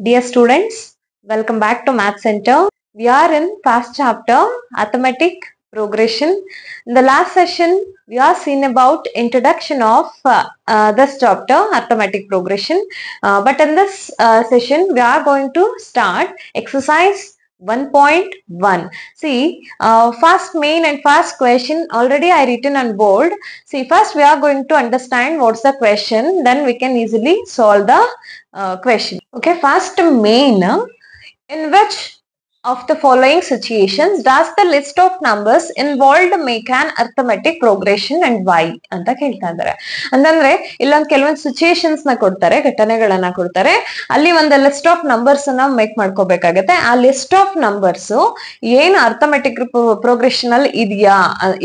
Dear students, welcome back to Math Center. We are in past chapter Arithmetic Progression. In the last session, we are seen about introduction of uh, uh, this chapter Arithmetic Progression. Uh, but in this uh, session, we are going to start exercise 1.1 see uh, first main and first question already i written on board see first we are going to understand what's the question then we can easily solve the uh, question okay first main in which of the following situations does the list of numbers involved make an arithmetic progression and why ಅಂತ ಕೇಳ್ತಾ ಇದ್ದಾರೆ ಅಂತಂದ್ರೆ ಇಲ್ಲೊಂದ್ ಕೆಲವೊಂದು situations ನ ಕೊಡ್ತಾರೆ ಘಟನೆಗಳನ್ನ ಕೊಡ್ತಾರೆ ಅಲ್ಲಿ ಒಂದು ಲಿಸ್ಟ್ ಆಫ್ ನಂಬರ್ಸ್ ಅನ್ನ ಮೇಕ್ ಮಾಡ್ಕೋಬೇಕಾಗತ್ತೆ ಆ ಲಿಸ್ಟ್ ಆಫ್ ನಂಬರ್ಸ್ ಏನು ಅರ್ಥಮೆಟಿಕ್ ಪ್ರೋಗ್ರೆಷನ್ ಅಲ್ಲಿ ಇದೆಯಾ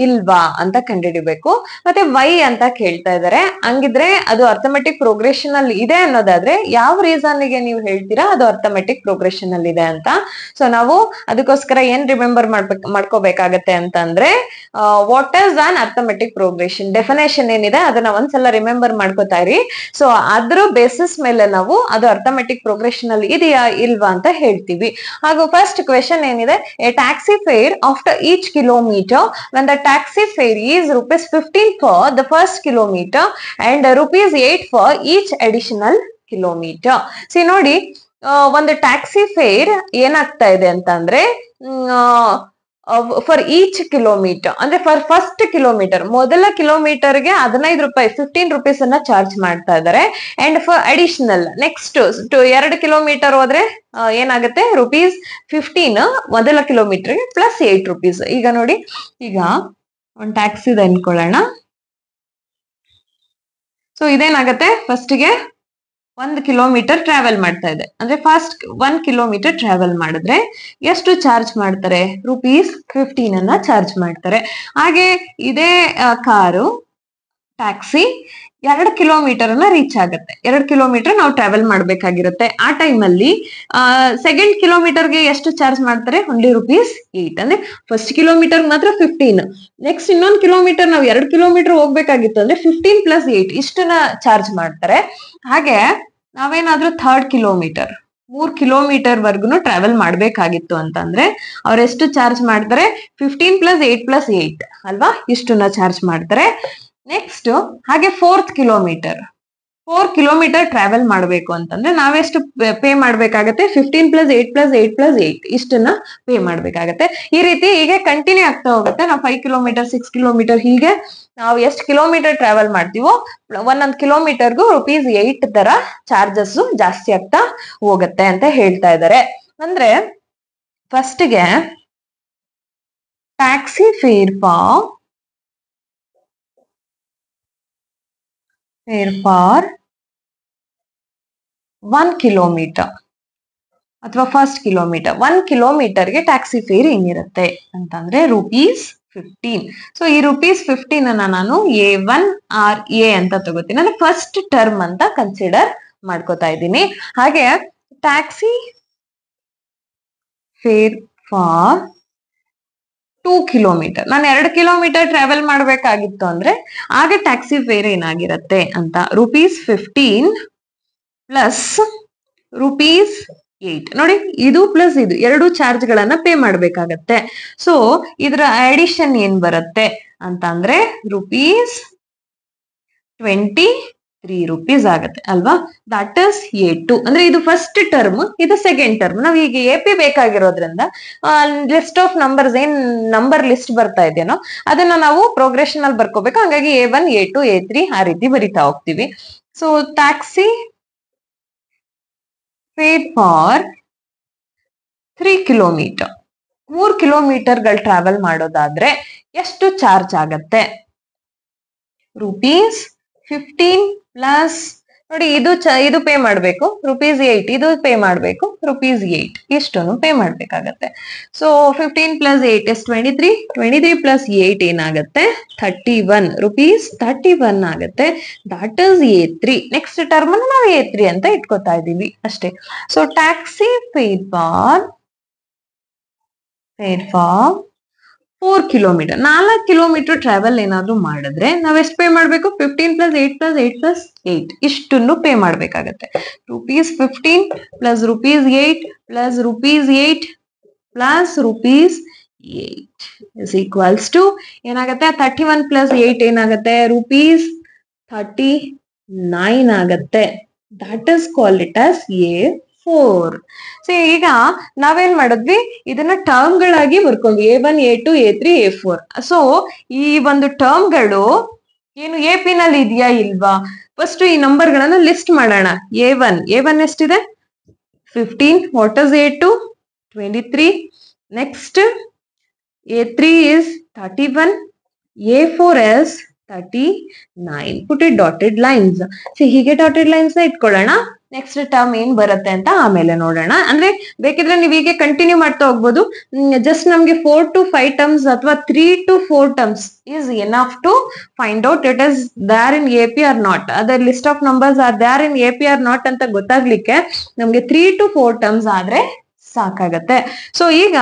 ಇಲ್ವಾ ಅಂತ ಕಂಡುಹಿಡಿಬೇಕು ಮತ್ತೆ ವೈ ಅಂತ ಕೇಳ್ತಾ ಇದಾರೆ ಹಂಗಿದ್ರೆ ಅದು ಅರ್ಥಮೆಟಿಕ್ ಪ್ರೋಗ್ರೆಷನ್ ಅಲ್ಲಿ ಇದೆ ಅನ್ನೋದಾದ್ರೆ ಯಾವ ರೀಸನ್ ಗೆ ನೀವು ಹೇಳ್ತೀರಾ ಅದು ಅರ್ಥಮೆಟಿಕ್ ಪ್ರೋಗ್ರೆಷನ್ ಅಲ್ಲಿ ಇದೆ ಅಂತ ಸೊ ನಾವು ನಾವು ಅದಕ್ಕೋಸ್ಕರ ಏನ್ ರಿಮೆಂಬರ್ ಮಾಡ್ಬೇಕು ಮಾಡ್ಕೋಬೇಕಾಗತ್ತೆ ಅಂತಂದ್ರೆ ಅಂದ್ರೆ what is an arithmetic progression definition ಏನಿದೆ ಅದನ್ನ ಒಂದ್ಸಲ ರಿಮೆಂಬರ್ ಮಾಡ್ಕೋತಾ ಇರಿ ಸೊ ಅದ್ರ ಬೇಸಿಸ್ ಮೇಲೆ ನಾವು ಅದು ಅರ್ಥಮೆಟಿಕ್ ಪ್ರೋಗ್ರೆಷನ್ ಅಲ್ಲಿ ಇದೆಯಾ ಇಲ್ವಾ ಅಂತ ಹೇಳ್ತೀವಿ ಹಾಗೂ ಫಸ್ಟ್ ಕ್ವೆಶನ್ ಏನಿದೆ a taxi fare after each kilometre when the taxi fare is rupees fifteen for the first kilometre and rupees eight for each additional kilometre see ನೋಡಿ ಒಂದು ಟ್ಯಾಕ್ಸಿ ಫೇರ್ ಏನಾಗ್ತಾ ಇದೆ ಅಂತ ಅಂದ್ರೆ ಫಾರ್ ಈಚ್ ಕಿಲೋಮೀಟರ್ ಅಂದ್ರೆ for first kilometre ಮೊದಲ ಕಿಲೋಮೀಟರ್ಗೆ ಹದಿನೈದು ರೂಪಾಯಿ ಫಿಫ್ಟೀನ್ ರುಪೀಸ್ ಅನ್ನ ಚಾರ್ಜ್ ಮಾಡ್ತಾ ಇದ್ದಾರೆ ಅಂಡ್ ಫಾರ್ ಅಡಿಷನಲ್ ನೆಕ್ಸ್ಟ್ ಎರಡು ಕಿಲೋಮೀಟರ್ ಹೋದ್ರೆ ಏನಾಗುತ್ತೆ ರುಪೀಸ್ ಫಿಫ್ಟೀನ್ ಮೊದಲ ಕಿಲೋಮೀಟರ್ಗೆ ಪ್ಲಸ್ ಏಟ್ ರುಪೀಸ್ ಈಗ ನೋಡಿ ಈಗ ಒಂದು ಟ್ಯಾಕ್ಸಿ ಅನ್ಕೊಳ್ಳೋಣ ಸೊ ಇದೇನಾಗತ್ತೆ ಫಸ್ಟ್ಗೆ ಒಂದು ಕಿಲೋಮೀಟರ್ ಟ್ರಾವೆಲ್ ಮಾಡ್ತಾ ಇದೆ ಅಂದ್ರೆ ಫಾಸ್ಟ್ ಒನ್ ಕಿಲೋಮೀಟರ್ ಟ್ರಾವೆಲ್ ಮಾಡಿದ್ರೆ ಎಷ್ಟು ಚಾರ್ಜ್ ಮಾಡ್ತಾರೆ ರುಪೀಸ್ ಫಿಫ್ಟೀನ್ ಅನ್ನ ಚಾರ್ಜ್ ಮಾಡ್ತಾರೆ ಹಾಗೆ ಇದೇ ಕಾರು ಟ್ಯಾಕ್ಸಿ ಎರಡು ಕಿಲೋಮೀಟರ್ ಅನ್ನ ರೀಚ್ ಆಗುತ್ತೆ ಎರಡು ಕಿಲೋಮೀಟರ್ ನಾವು ಟ್ರಾವೆಲ್ ಮಾಡ್ಬೇಕಾಗಿರುತ್ತೆ ಆ ಟೈಮ್ ಅಲ್ಲಿ ಸೆಕೆಂಡ್ ಕಿಲೋಮೀಟರ್ ಗೆ ಎಷ್ಟು ಚಾರ್ಜ್ ಮಾಡ್ತಾರೆ ಒನ್ಲಿ ರುಪೀಸ್ ಏಟ್ ಅಂದ್ರೆ ಫಸ್ಟ್ ಕಿಲೋಮೀಟರ್ ಮಾತ್ರ ಫಿಫ್ಟೀನ್ ನೆಕ್ಸ್ಟ್ ಇನ್ನೊಂದು ಕಿಲೋಮೀಟರ್ ನಾವು ಎರಡು ಕಿಲೋಮೀಟರ್ ಹೋಗ್ಬೇಕಾಗಿತ್ತು ಅಂದ್ರೆ ಫಿಫ್ಟೀನ್ ಪ್ಲಸ್ ಏಟ್ ಇಷ್ಟನ್ನ ಚಾರ್ಜ್ ಮಾಡ್ತಾರೆ ಹಾಗೆ ನಾವೇನಾದ್ರೂ ಥರ್ಡ್ ಕಿಲೋಮೀಟರ್ ಮೂರ್ ಕಿಲೋಮೀಟರ್ ವರ್ಗುನು ಟ್ರಾವೆಲ್ ಮಾಡ್ಬೇಕಾಗಿತ್ತು ಅಂತಂದ್ರೆ ಅವ್ರ ಎಷ್ಟು ಚಾರ್ಜ್ ಮಾಡ್ತಾರೆ fifteen plus eight plus eight ಅಲ್ವಾ ಇಷ್ಟನ್ನ ಚಾರ್ಜ್ ಮಾಡ್ತಾರೆ ನೆಕ್ಸ್ಟ್ ಹಾಗೆ fourth kilometre four kilometre travel ಮಾಡಬೇಕು ಅಂತಂದ್ರೆ ನಾವೆಷ್ಟು ಪೇ ಮಾಡ್ಬೇಕಾಗತ್ತೆ fifteen plus eight plus eight plus eight ಇಷ್ಟನ್ನ ಪೇ ಮಾಡ್ಬೇಕಾಗತ್ತೆ ಈ ರೀತಿ ಹೀಗೆ ಕಂಟಿನ್ಯೂ ಆಗ್ತಾ ಹೋಗುತ್ತೆ ನಾವು ಫೈವ್ ಕಿಲೋಮೀಟರ್ ಸಿಕ್ಸ್ ಕಿಲೋಮೀಟರ್ ಹೀಗೆ ನಾವು ಎಷ್ಟು ಕಿಲೋಮೀಟರ್ ಟ್ರಾವೆಲ್ ಮಾಡ್ತೀವೋ ಒಂದೊಂದು ಕಿಲೋಮೀಟರ್ಗೂ ರುಪೀಸ್ ಏಟ್ ತರ ಚಾರ್ಜಸ್ ಜಾಸ್ತಿ ಆಗ್ತಾ ಹೋಗುತ್ತೆ ಅಂತ ಹೇಳ್ತಾ ಇದ್ದಾರೆ ಅಂದ್ರೆ ಫಸ್ಟ್ಗೆ taxi fare for fare for 1 kilometre ಅಥವಾ ಫಸ್ಟ್ ಕಿಲೋಮೀಟರ್ ಒನ್ ಕಿಲೋಮೀಟರ್ಗೆ ಟ್ಯಾಕ್ಸಿ ಫೇರ್ ಏನಿರುತ್ತೆ ಅಂತಂದ್ರೆ ರುಪೀಸ್ ಫಿಫ್ಟೀನ್ ಸೊ ಈ ರುಪೀಸ್ ಫಿಫ್ಟೀನ್ ಅನ್ನ ನಾನು ಎ ಒನ್ ಆರ್ ಎ ಅಂತ ತಗೋತೀನಿ ಅಂದ್ರೆ ಫಸ್ಟ್ ಟರ್ಮ್ ಅಂತ ಕನ್ಸಿಡರ್ ಮಾಡ್ಕೋತಾ ಇದ್ದೀನಿ ಹಾಗೆ taxi fare for two kilometre ನಾನು ಎರಡು ಕಿಲೋಮೀಟರ್ ಟ್ರಾವೆಲ್ ಮಾಡಬೇಕಾಗಿತ್ತು ಅಂದ್ರೆ ಆಗ ಟ್ಯಾಕ್ಸಿ ಫೇರ್ ಏನಾಗಿರತ್ತೆ ಅಂತ rupees fifteen plus rupees eight ನೋಡಿ ಇದು ಪ್ಲಸ್ ಇದು ಎರಡು ಚಾರ್ಜ್ ಗಳನ್ನ ಪೇ ಮಾಡಬೇಕಾಗತ್ತೆ ಸೊ ಇದರ ಅಡಿಷನ್ ಏನ್ ಬರುತ್ತೆ ಅಂತ ಅಂದ್ರೆ ರುಪೀಸ್ ಟ್ವೆಂಟಿ ತ್ರೀ ರುಪೀಸ್ ಆಗುತ್ತೆ ಅಲ್ವಾ ದಟ್ ಇಸ್ ಎ ಟು ಅಂದ್ರೆ ಇದು ಫಸ್ಟ್ ಟರ್ಮ್ ಇದು ಸೆಕೆಂಡ್ ಟರ್ಮ್ ನಾವು ಈಗ ಎ ಪಿ ಬೇಕಾಗಿರೋದ್ರಿಂದ ಲಿಸ್ಟ್ ಆಫ್ ನಂಬರ್ಸ್ ಏನ್ ನಂಬರ್ ಲಿಸ್ಟ್ ಬರ್ತಾ ಇದೆಯೋ ಅದನ್ನ ನಾವು ಪ್ರೋಗ್ರೆಷನ್ ಅಲ್ಲಿ ಬರ್ಕೋಬೇಕು ಹಂಗಾಗಿ a one A two A three ಆ ರೀತಿ ಬರಿತಾ ಹೋಗ್ತೀವಿ so taxi paid for three kilometre ಮೂರ್ ಗಳು ಟ್ರಾವೆಲ್ ಮಾಡೋದಾದ್ರೆ ಎಷ್ಟು ಚಾರ್ಜ್ ಆಗತ್ತೆ ರುಪೀಸ್ ಫಿಫ್ಟೀನ್ ಪ್ಲಸ್ ನೋಡಿ ಇದು ಇದು ಪೇ ಮಾಡಬೇಕು ರುಪೀಸ್ ಏಟ್ ಇದು ಪೇ ಮಾಡಬೇಕು ರುಪೀಸ್ ಏಟ್ ಇಷ್ಟನ್ನು ಪೇ ಮಾಡಬೇಕಾಗತ್ತೆ so fifteen plus eight is twenty three twenty three plus eight ಏನಾಗುತ್ತೆ thirty one rupees thirty one ಆಗುತ್ತೆ that is A three next term ನಾವು ಎ ತ್ರೀ ಅಂತ ಇಟ್ಕೋತಾ ಇದ್ದೀವಿ ಅಷ್ಟೇ so taxi fare for fare for four kilometre ನಾಲ್ಕು kilometre travel ಏನಾದ್ರೂ ಮಾಡಿದ್ರೆ ನಾವ್ ಎಷ್ಟು ಪೇ ಮಾಡ್ಬೇಕು fifteen plus eight plus eight plus eight ಇಷ್ಟನ್ನು ಪೇ ಮಾಡ್ಬೇಕಾಗತ್ತೆ rupees fifteen plus rupees eight plus rupees eight plus rupees eight is equals to ಏನಾಗತ್ತೆ thirty one plus eight ಏನಾಗತ್ತೆ ರುಪೀಸ್ ಥರ್ಟಿ ನೈನ್ ಆಗತ್ತೆ that is equal to a four so ಈಗ ನಾವೇನ್ ಮಾಡಿದ್ವಿ ಇದನ್ನ term ಗಳಾಗಿ ಬರ್ಕೊಂಡ್ವಿ a one A two A three A four so ಈ ಒಂದು ಟರ್ಮ್ ಗಳು ಏನು ಎ ಪಿ ನಲ್ಲಿ ಇದೆಯಾ ಇಲ್ವಾ ಫಸ್ಟ್ ಈ ನಂಬರ್ ಗಳನ್ನ ಲಿಸ್ಟ್ ಮಾಡೋಣ ಎ ಒನ್ ಎ ಒನ್ ಎಷ್ಟಿದೆ fifteen what is A two twenty three next a three is thirty one a four is thirty nine put dotted lines so ಹೀಗೆ dotted lines ನ ಇಟ್ಕೊಳ್ಳೋಣ next term ಏನ್ ಬರುತ್ತೆ ಅಂತ ಆಮೇಲೆ ನೋಡೋಣ ಅಂದ್ರೆ ಬೇಕಿದ್ರೆ ನೀವು ಹೀಗೆ ಕಂಟಿನ್ಯೂ ಮಾಡ್ತಾ ಹೋಗ್ಬೋದು ಜಸ್ಟ್ ನಮ್ಗೆ ಫೋರ್ ಟು ಫೈವ್ ಟರ್ಮ್ಸ್ ಅಥವಾ three to four terms is enough to find out it is there in A P or not other list of numbers are there in A P or not ಅಂತ ಗೊತ್ತಾಗ್ಲಿಕ್ಕೆ ನಮ್ಗೆ three to four terms ಆದ್ರೆ ಸಾಕಾಗತ್ತೆ so ಈಗ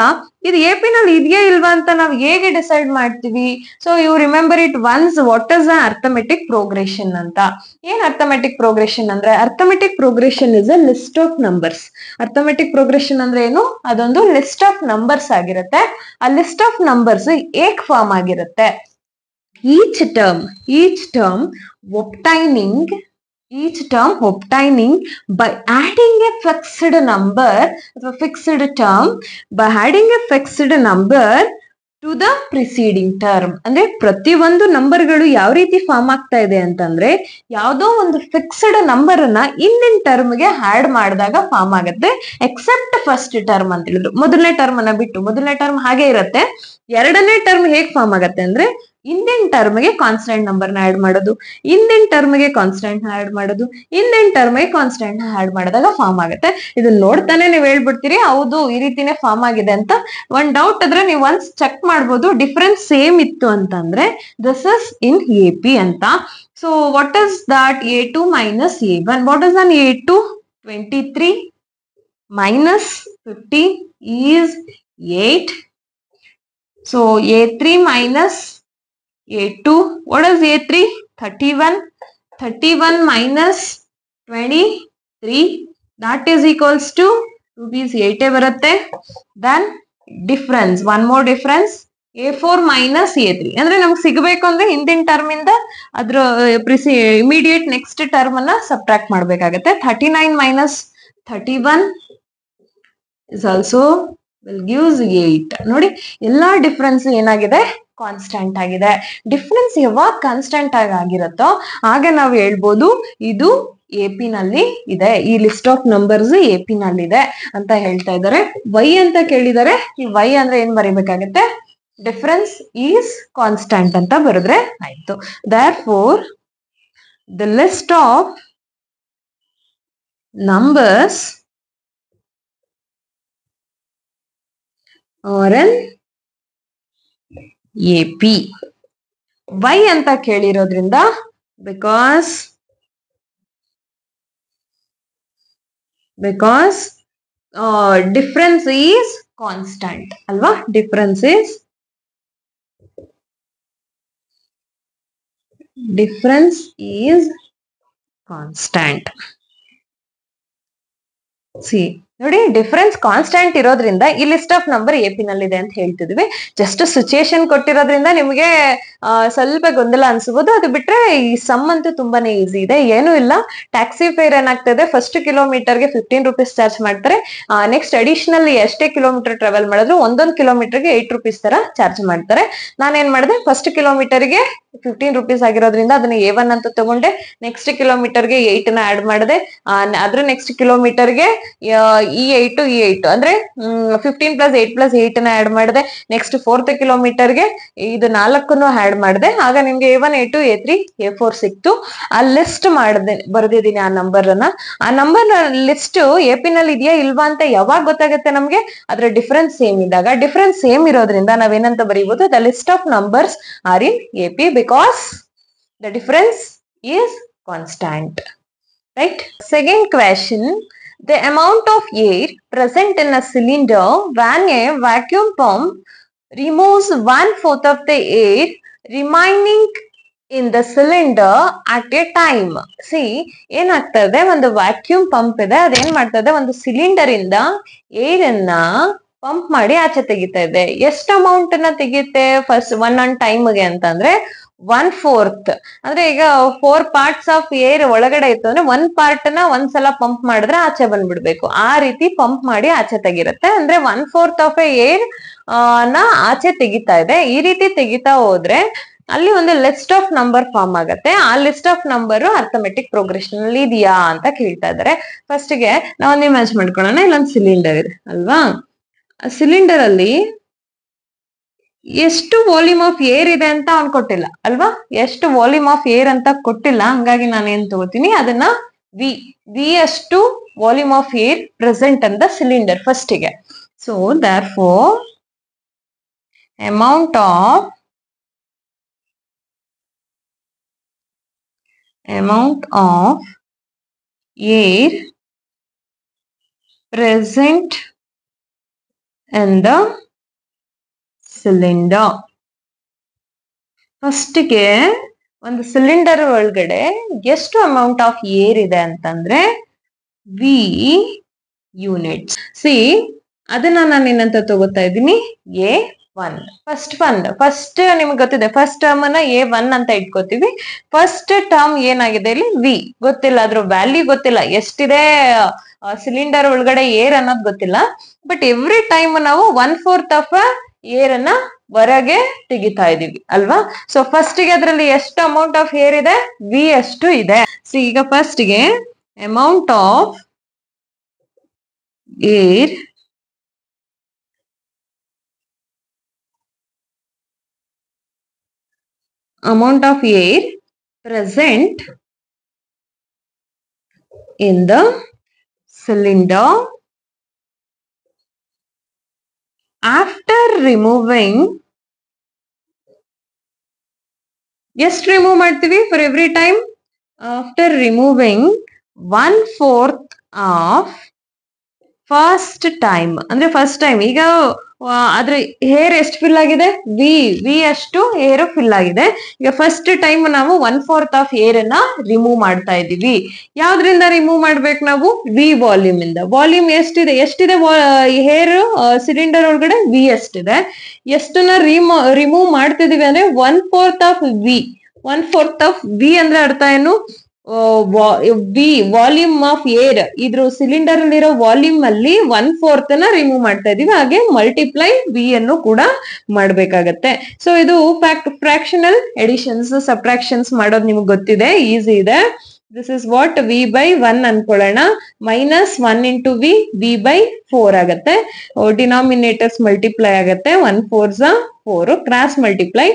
ಇದು A P ನಲ್ಲಿ ಇದೆಯಾ ಇಲ್ವಾ ಅಂತ ನಾವು ಹೇಗೆ ಡಿಸೈಡ್ ಮಾಡ್ತೀವಿ so you remember it once what is a arithmetic progression ಅಂತ ಏನ್ ಅರ್ಥಮೆಟಿಕ್ ಪ್ರೋಗ್ರೆಷನ್ ಅಂದ್ರೆ arithmetic progression is a list of numbers arithmetic progression ಅಂದ್ರೆ ಏನು ಅದೊಂದು ಲಿಸ್ಟ್ ಆಫ್ ನಂಬರ್ಸ್ ಆಗಿರುತ್ತೆ ಆ list of numbers each form ಆಗಿರುತ್ತೆ each term each term obtaining each term obtaining by adding a fixed number a fixed term by adding a fixed number to the preceding term ಅಂದ್ರೆ ಪ್ರತಿಯೊಂದು ನಂಬರ್ಗಳು ಯಾವ ರೀತಿ form ಆಗ್ತಾ ಇದೆ ಅಂತಂದ್ರೆ ಯಾವುದೋ ಒಂದು ಫಿಕ್ಸ್ಡ್ ನಂಬರ್ ಅನ್ನ ಟರ್ಮ್ ಗೆ ಆಡ್ ಮಾಡಿದಾಗ ಫಾರ್ಮ್ ಆಗುತ್ತೆ ಎಕ್ಸೆಪ್ಟ್ ಫಸ್ಟ್ ಟರ್ಮ್ ಅಂತ ಹೇಳಿದ್ರು ಮೊದಲನೇ ಟರ್ಮ್ ಅನ್ನ ಬಿಟ್ಟು ಮೊದಲನೇ ಟರ್ಮ್ ಹಾಗೆ ಇರುತ್ತೆ ಎರಡನೇ ಟರ್ಮ್ ಹೇಗೆ ಫಾರ್ಮ್ ಆಗುತ್ತೆ ಅಂದ್ರೆ ಹಿಂದಿನ ಟರ್ಮ್ಗೆ ಕಾನ್ಸ್ಟೆಂಟ್ ನಂಬರ್ನ ಆಡ್ ಮಾಡೋದು ಹಿಂದಿನ ಟರ್ಮ್ಗೆ ಕಾನ್ಸ್ಟೆಂಟ್ ಆಡ್ ಮಾಡೋದು ಹಿಂದಿನ ಟರ್ಮ್ಗೆ ಕಾನ್ಸ್ಟೆಂಟ್ ಆಡ್ ಮಾಡಿದಾಗ ಫಾರ್ಮ್ ಆಗುತ್ತೆ ಇದನ್ನ ನೋಡ್ತಾನೆ ನೀವು ಹೇಳ್ಬಿಡ್ತೀರಿ ಹೌದು ಈ ರೀತಿನೇ ಫಾರ್ಮ್ ಆಗಿದೆ ಅಂತ ಒಂದು ಡೌಟ್ ಆದ್ರೆ ನೀವು ಒನ್ಸ್ ಚೆಕ್ ಮಾಡ್ಬೋದು ಡಿಫ್ರೆನ್ಸ್ ಸೇಮ್ ಇತ್ತು ಅಂತಂದ್ರೆ this is in A P ಅಂತ so what is that a two minus A one what is an a two twenty three minus fifty is eight so A three minus a2 what is a3 31 31 minus 23 that is equals to rupees 8 ಬರುತ್ತೆ then difference one more difference a4 minus a3 ಅಂದ್ರೆ ನಮ್ಗೆ ಸಿಗಬೇಕು ಅಂದ್ರೆ ಹಿಂದಿನ term ಇಂದ ಅದ್ರ ಪ್ರಿಸಿ immediate next term ಅನ್ನ ಸಬ್ಟ್ರಾಕ್ಟ್ ಮಾಡ್ಬೇಕಾಗತ್ತೆ thirty nine minus thirty one is also will gives eight ನೋಡಿ ಎಲ್ಲಾ ಡಿಫ್ರೆನ್ಸ್ ಏನಾಗಿದೆ ಕಾನ್ಸ್ಟೆಂಟ್ ಆಗಿದೆ ಡಿಫ್ರೆನ್ಸ್ ಯಾವಾಗ ಕಾನ್ಸ್ಟೆಂಟ್ ಆಗಿ ಆಗಿರುತ್ತೋ ಹಾಗೆ ನಾವು ಹೇಳ್ಬೋದು ಇದು ಎ ಪಿ ನಲ್ಲಿ ಇದೆ ಈ list of numbers A P ನಲ್ಲಿದೆ ಅಂತ ಹೇಳ್ತಾ ಇದ್ದಾರೆ ವೈ ಅಂತ ಕೇಳಿದರೆ ಈ ವೈ ಅಂದ್ರೆ ಏನ್ ಬರಿಬೇಕಾಗತ್ತೆ ಡಿಫ್ರೆನ್ಸ್ ಈಸ್ ಕಾನ್ಸ್ಟೆಂಟ್ ಅಂತ ಬರೆದ್ರೆ ಆಯ್ತು there four the list of numbers are in AP वै अंत क्या अल्वा difference is difference is constant see ನೋಡಿ ಡಿಫ್ರೆನ್ಸ್ ಕಾನ್ಸ್ಟೆಂಟ್ ಇರೋದ್ರಿಂದ ಈ list of number A P ನಲ್ಲಿ ಇದೆ ಅಂತ ಹೇಳ್ತಿದ್ವಿ ಜಸ್ಟ್ ಸಿಚುಯೇಷನ್ ಕೊಟ್ಟಿರೋದ್ರಿಂದ ನಿಮಗೆ ಸ್ವಲ್ಪ ಗೊಂದಲ ಅನ್ಸಬಹುದು ಅದು ಬಿಟ್ರೆ ಈ ಸಮ್ ಅಂತೂ ತುಂಬಾನೇ ಈಸಿ ಇದೆ ಏನು ಇಲ್ಲ ಟ್ಯಾಕ್ಸಿ ಫೇರ್ ಏನಾಗ್ತದೆ ಫಸ್ಟ್ ಕಿಲೋಮೀಟರ್ ಗೆ ಫಿಫ್ಟೀನ್ ರುಪೀಸ್ ಚಾರ್ಜ್ ಮಾಡ್ತಾರೆ ನೆಕ್ಸ್ಟ್ ಅಡಿಷನಲ್ ಎಷ್ಟೇ ಕಿಲೋಮೀಟರ್ ಟ್ರಾವೆಲ್ ಮಾಡಿದ್ರು ಒಂದೊಂದು ಕಿಲೋಮೀಟರ್ ಗೆ ಏಟ್ ರುಪೀಸ್ ತರ ಚಾರ್ಜ್ ಮಾಡ್ತಾರೆ ನಾನೇನ್ ಮಾಡಿದೆ ಫಸ್ಟ್ ಕಿಲೋಮೀಟರ್ ಗೆ ಫಿಫ್ಟೀನ್ ರುಪೀಸ್ ಆಗಿರೋದ್ರಿಂದ ಅದನ್ನ ಎ ಒನ್ ಅಂತ ತಗೊಂಡೆ ನೆಕ್ಸ್ಟ್ ಕಿಲೋಮೀಟರ್ ಗೆ ಏಟ್ ನ ಆಡ್ ಮಾಡಿದೆ ಅದ್ರ ನೆಕ್ಸ್ಟ್ ಕಿಲೋಮೀಟರ್ ಗೆ ಇ ಏಟ್ ಇ ಏಟ್ ಅಂದ್ರೆ fifteen plus eight plus eight ನ ಆಡ್ ಮಾಡಿದೆ ನೆಕ್ಸ್ಟ್ ಫೋರ್ತ್ ಕಿಲೋಮೀಟರ್ ಇದು ನಾಲ್ಕನ್ನು ಆಡ್ ಮಾಡಿದೆ ಆಗ ನಿಮ್ಗೆ a one A two A three A four ಸಿಕ್ತು ಆ ಲಿಸ್ಟ್ ಮಾಡಿದೆ ಬರೆದಿದ್ದೀನಿ ಆ ನಂಬರ್ ಅನ್ನ ಆ ನಂಬರ್ ಲಿಸ್ಟ್ ಎ ಪಿ ನಲ್ಲಿ ಇದೆಯಾ ಇಲ್ವಾ ಅಂತ ಯಾವಾಗ ಗೊತ್ತಾಗುತ್ತೆ ನಮ್ಗೆ ಅದ್ರ ಡಿಫ್ರೆನ್ಸ್ ಸೇಮ್ ಇದ್ದಾಗ ಡಿಫ್ರೆನ್ಸ್ ಸೇಮ್ ಇರೋದ್ರಿಂದ ನಾವೇನಂತ ಬರೀಬಹುದು the list of numbers are in A P because the difference is constant. Right? Second question. The amount of air present in a cylinder when a vacuum pump removes one-fourth of the air remaining in the cylinder at a time. See, in the ಏನಾಗ್ತದೆ ಒಂದು then what the cylinder in the air in the pump ಮಾಡಿ ಆಚೆ ತೆಗಿತಾ ಇದೆ ಎಷ್ಟು amount ನ ತೆಗಿತೆ first one on ಟೈಮ್ಗೆ ಅಂತಂದ್ರೆ ಒನ್ ಫೋರ್ತ್ ಅಂದ್ರೆ ಈಗ ಫೋರ್ ಪಾರ್ಟ್ಸ್ ಆಫ್ ಏರ್ ಒಳಗಡೆ ಇತ್ತು ಅಂದ್ರೆ ಒನ್ ಪಾರ್ಟ್ ನ ಒಂದ್ಸಲ ಪಂಪ್ ಮಾಡಿದ್ರೆ ಆಚೆ ಬಂದ್ಬಿಡ್ಬೇಕು ಆ ರೀತಿ ಪಂಪ್ ಮಾಡಿ ಆಚೆ ತೆಗಿರುತ್ತೆ ಅಂದ್ರೆ one fourth of a air ನ ಆಚೆ ತೆಗಿತಾ ಇದೆ ಈ ರೀತಿ ತೆಗಿತಾ ಹೋದ್ರೆ ಅಲ್ಲಿ ಒಂದು ಲಿಸ್ಟ್ ಆಫ್ ನಂಬರ್ ಫಾರ್ಮ್ ಆಗುತ್ತೆ ಆ list of number arithmetic progression ಅಲ್ಲಿ ಇದೆಯಾ ಅಂತ ಕೇಳ್ತಾ ಇದಾರೆ ಫಸ್ಟ್ ಗೆ ನಾವೊಂದು ಇಮ್ಯಾಜ್ ಮಾಡ್ಕೊಳ್ಳೋಣ ಇಲ್ಲೊಂದು ಸಿಲಿಂಡರ್ ಇದೆ ಅಲ್ವಾ ಸಿಲಿಂಡರ್ ಅಲ್ಲಿ ಎಷ್ಟು ವಾಲ್ಯೂಮ್ ಆಫ್ ಏರ್ ಇದೆ ಅಂತ ಅವ್ನು ಕೊಟ್ಟಿಲ್ಲ ಅಲ್ವಾ ಎಷ್ಟು ವಾಲ್ಯೂಮ್ ಆಫ್ ಏರ್ ಅಂತ ಕೊಟ್ಟಿಲ್ಲ ಹಂಗಾಗಿ ನಾನು ಏನ್ ತಗೋತೀನಿ ಅದನ್ನ ವಿ ವಿ ಅಷ್ಟು ವಾಲ್ಯೂಮ್ ಆಫ್ ಏರ್ ಪ್ರೆಸೆಂಟ್ ಅಂತ ಸಿಲಿಂಡರ್ ಫಸ್ಟಿಗೆ so there therefore amount of amount of air present and the cylinder ಫಸ್ಟ್ಗೆ ಒಂದು ಸಿಲಿಂಡರ್ ಒಳಗಡೆ ಎಷ್ಟು ಅಮೌಂಟ್ ಆಫ್ ಏರ್ ಇದೆ ಅಂತಂದ್ರೆ ವಿ ಯೂನಿಟ್ಸ್ ಸಿ ಅದನ್ನ ನಾನು ಏನಂತ ತಗೋತಾ ಇದ್ದೀನಿ A one first one first ನಿಮ್ಗೆ ಗೊತ್ತಿದೆ ಫಸ್ಟ್ ಟರ್ಮ್ ಅನ್ನ ಎ ಒನ್ ಅಂತ ಇಟ್ಕೋತೀವಿ ಫಸ್ಟ್ ಟರ್ಮ್ ಏನಾಗಿದೆ ಇಲ್ಲಿ ವಿ ಗೊತ್ತಿಲ್ಲ ಅದ್ರ ವ್ಯಾಲ್ಯೂ ಗೊತ್ತಿಲ್ಲ ಎಷ್ಟಿದೆ ಸಿಲಿಂಡರ್ ಒಳಗಡೆ ಏರ್ ಅನ್ನೋದು ಗೊತ್ತಿಲ್ಲ ಬಟ್ ಎವ್ರಿ ಟೈಮ್ ನಾವು ಒನ್ ಫೋರ್ತ್ ಆಫ್ ಏರ್ ಅನ್ನ ಹೊರಗೆ ತೆಗಿತಾ ಇದೀವಿ ಅಲ್ವಾ ಸೊ ಫಸ್ಟ್ ಗೆ ಅದರಲ್ಲಿ ಎಷ್ಟು ಅಮೌಂಟ್ ಆಫ್ ಏರ್ ಇದೆ ವಿ ಅಷ್ಟು ಇದೆ ಸೊ ಈಗ ಫಸ್ಟ್ ಗೆ amount of air amount of air present in the cylinder. After removing, just remove Madhvi for every time. After removing one fourth of first time ಅಂದ್ರೆ first time ಈಗ ಅದ್ರ air ಎಷ್ಟು fill ಆಗಿದೆ V V ಅಷ್ಟು air fill ಆಗಿದೆ ಈಗ first time ನಾವು one fourth of air ಅನ್ನ ರಿಮೂವ್ ಮಾಡ್ತಾ ಇದೀವಿ ಯಾವ್ದ್ರಿಂದ ರಿಮೂವ್ ಮಾಡ್ಬೇಕು ನಾವು ವಿ ವಾಲ್ಯೂಮ್ ಇಂದ ವಾಲ್ಯೂಮ್ ಎಷ್ಟಿದೆ ಎಷ್ಟಿದೆ ಹೇರ್ ಸಿಲಿಂಡರ್ ಒಳಗಡೆ ವಿ ಎಷ್ಟಿದೆ ಎಷ್ಟನ್ನ ರಿಮೋ ರಿಮೂವ್ ಮಾಡ್ತಿದೀವಿ ಅಂದ್ರೆ one fourth of V one fourth of V ಅಂದ್ರೆ ಅರ್ಥ ಏನು ಬಿ ವಾಲ್ಯೂಮ್ ಆಫ್ ಏರ್ ಇದ್ರ ಸಿಲಿಂಡರ್ ಅಲ್ಲಿರೋ ವಾಲ್ಯೂಮ್ ಅಲ್ಲಿ ಒನ್ ಫೋರ್ತ್ ನ ರಿಮೂವ್ ಮಾಡ್ತಾ ಇದೀವಿ ಹಾಗೆ ಮಲ್ಟಿಪ್ಲೈ ವಿ ಅನ್ನು ಕೂಡ ಮಾಡ್ಬೇಕಾಗತ್ತೆ ಸೊ ಇದು ಫ್ರಾಕ್ಷನಲ್ ಎಡಿಷನ್ಸ್ ಸಬ್ಟ್ರಾಕ್ಷನ್ಸ್ ಮಾಡೋದು ನಿಮ್ಗೆ ಗೊತ್ತಿದೆ ಈಸಿ ಇದೆ this is what V by one ಅನ್ಕೊಳ್ಳೋಣ minus one into V V by four ಆಗತ್ತೆ ಡಿನಾಮಿನೇಟರ್ಸ್ ಮಲ್ಟಿಪ್ಲೈ ಆಗತ್ತೆ ಒನ್ ಫೋರ್ ಝ four cross multiply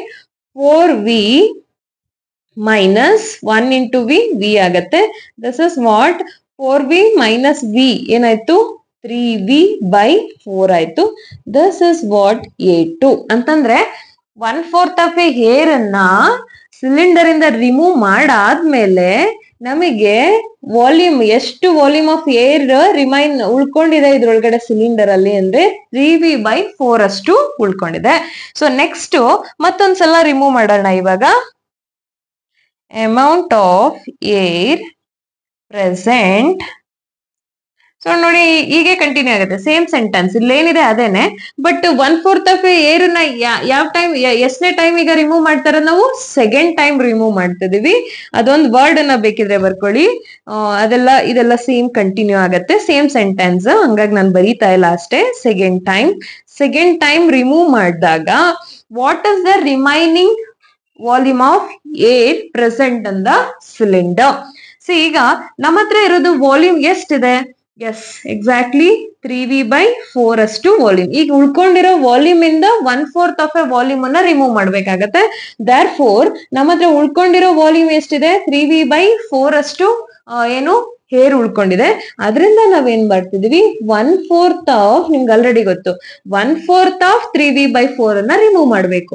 four V minus one into V V ಆಗತ್ತೆ this is what four V minus V ಏನಾಯ್ತು three V by four ಆಯ್ತು this is what A two ಅಂತಂದ್ರೆ one fourth of a air ಅನ್ನ cylinder ಇಂದ remove ಮಾಡಾದ್ಮೇಲೆ ನಮಗೆ volume ಎಷ್ಟು volume of air remain ಉಳ್ಕೊಂಡಿದೆ ಇದ್ರೊಳಗಡೆ ಸಿಲಿಂಡರ್ ಅಲ್ಲಿ ಅಂದ್ರೆ ತ್ರೀ ವಿ ಬೈ ಫೋರ್ ಅಷ್ಟು ಉಳ್ಕೊಂಡಿದೆ ಸೊ ನೆಕ್ಸ್ಟ್ ಮತ್ತೊಂದ್ಸಲ ರಿಮೂವ್ ಮಾಡೋಣ ಇವಾಗ amount of air present so ನೋಡಿ ಹೀಗೆ ಕಂಟಿನ್ಯೂ ಆಗುತ್ತೆ ಸೇಮ್ ಸೆಂಟೆನ್ಸ್ ಇಲ್ಲೇನಿದೆ ಅದೇನೆ but one fourth of air ನ ಯಾವ ಟೈಮ್ ಎಷ್ಟನೇ ಟೈಮ್ ಈಗ ರಿಮೂವ್ ಮಾಡ್ತಾರ ನಾವು ಸೆಕೆಂಡ್ ಟೈಮ್ ರಿಮೂವ್ ಮಾಡ್ತಿದೀವಿ ಅದೊಂದು ವರ್ಡ್ ಅನ್ನ ಬೇಕಿದ್ರೆ ಬರ್ಕೊಳ್ಳಿ ಅದೆಲ್ಲ ಇದೆಲ್ಲ ಸೇಮ್ ಕಂಟಿನ್ಯೂ ಆಗುತ್ತೆ ಸೇಮ್ ಸೆಂಟೆನ್ಸ್ ಹಂಗಾಗಿ ನಾನು ಬರೀತಾ ಇಲ್ಲ ಅಷ್ಟೇ second time second time remove ಮಾಡಿದಾಗ what is the remaining volume of air present ಅಂದ ದ ಸಿಲಿಂಡರ್ ಸೊ ಈಗ ನಮ್ಮ ಹತ್ರ ಇರೋದು ವಾಲ್ಯೂಮ್ ಎಷ್ಟಿದೆ yes exactly three V by four ಅಷ್ಟು ವಾಲ್ಯೂಮ್ ಈಗ ಉಳ್ಕೊಂಡಿರೋ ವಾಲ್ಯೂಮ್ ಇಂದ one fourth of a volume ಅನ್ನ ರಿಮೂವ್ ಮಾಡ್ಬೇಕಾಗತ್ತೆ ದರ್ ಫೋರ್ ನಮ್ಮ ಹತ್ರ ಉಳ್ಕೊಂಡಿರೋ ವಾಲ್ಯೂಮ್ ಎಷ್ಟಿದೆ ತ್ರೀ ವಿ ಬೈ ಫೋರ್ ಅಷ್ಟು ಏನು ಹೇರ್ ಉಳ್ಕೊಂಡಿದೆ ಅದರಿಂದ ನಾವೇನ್ ಮಾಡ್ತಿದೀವಿ ಒನ್ ಫೋರ್ತ್ ಆಫ್ ನಿಮ್ಗೆ ಆಲ್ರೆಡಿ ಗೊತ್ತು one fourth of three V by four ಅನ್ನ ರಿಮೂವ್ ಮಾಡ್ಬೇಕು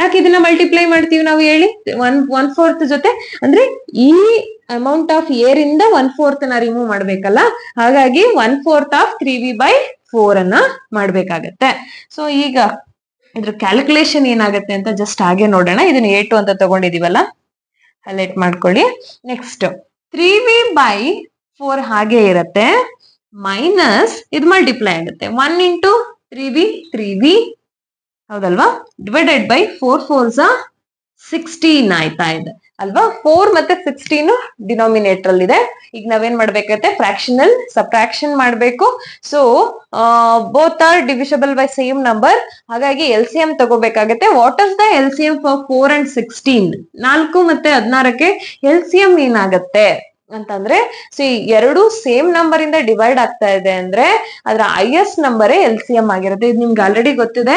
ಯಾಕೆ ಇದನ್ನ ಮಲ್ಟಿಪ್ಲೈ ಮಾಡ್ತೀವಿ ನಾವು ಹೇಳಿ ಒನ್ ಒನ್ ಫೋರ್ತ್ ಜೊತೆ ಅಂದ್ರೆ ಈ ಅಮೌಂಟ್ ಆಫ್ ಏರ್ ಇಂದ ಒನ್ ಫೋರ್ತ್ ನ ರಿಮೂವ್ ಮಾಡ್ಬೇಕಲ್ಲ ಹಾಗಾಗಿ one fourth of three V by four ಅನ್ನ ಮಾಡ್ಬೇಕಾಗತ್ತೆ ಸೊ ಈಗ ಇದ್ರ ಕ್ಯಾಲ್ಕುಲೇಷನ್ ಏನಾಗುತ್ತೆ ಅಂತ ಜಸ್ಟ್ ಹಾಗೆ ನೋಡೋಣ ಇದನ್ನ ಏಟು ಅಂತ ತಗೊಂಡಿದೀವಲ್ಲ ಹೈಲೈಟ್ ಮಾಡ್ಕೊಳ್ಳಿ next three V by four ಹಾಗೆ ಇರತ್ತೆ ಮೈನಸ್ ಇದು ಮಲ್ಟಿಪ್ಲೈ ಆಗುತ್ತೆ one into three V three V ಹೌದಲ್ವಾ divided by four four sixteen ಆಯ್ತಾ ಇದೆ ಅಲ್ವಾ ಫೋರ್ ಮತ್ತೆ ಸಿಕ್ಸ್ಟೀನ್ ಡಿನಾಮಿನೇಟರ್ ಅಲ್ಲಿ ಇದೆ ಈಗ ನಾವೇನ್ ಮಾಡ್ಬೇಕೈತೆ ಫ್ರಾಕ್ಷನಲ್ ಸಪ್ರಾಕ್ಷನ್ ಮಾಡಬೇಕು so both are divisible by same number ಹಾಗಾಗಿ ಎಲ್ ಸಿ ಎಂ ತಗೋಬೇಕಾಗತ್ತೆ what is the L C M for four and sixteen ನಾಲ್ಕು ಮತ್ತೆ ಹದಿನಾರಕ್ಕೆ ಎಲ್ ಸಿ ಎಂ ಏನಾಗತ್ತೆ ಅಂತಂದ್ರೆ ಸೊ ಈ ಎರಡು ಸೇಮ್ ನಂಬರ್ ಇಂದ ಡಿವೈಡ್ ಆಗ್ತಾ ಇದೆ ಅಂದ್ರೆ ಅದರ ಐ ಎಸ್ ನಂಬರೇ ಎಲ್ ಸಿ ಎಂ ಆಗಿರುತ್ತೆ ಇದು ನಿಮ್ಗೆ ಆಲ್ರೆಡಿ ಗೊತ್ತಿದೆ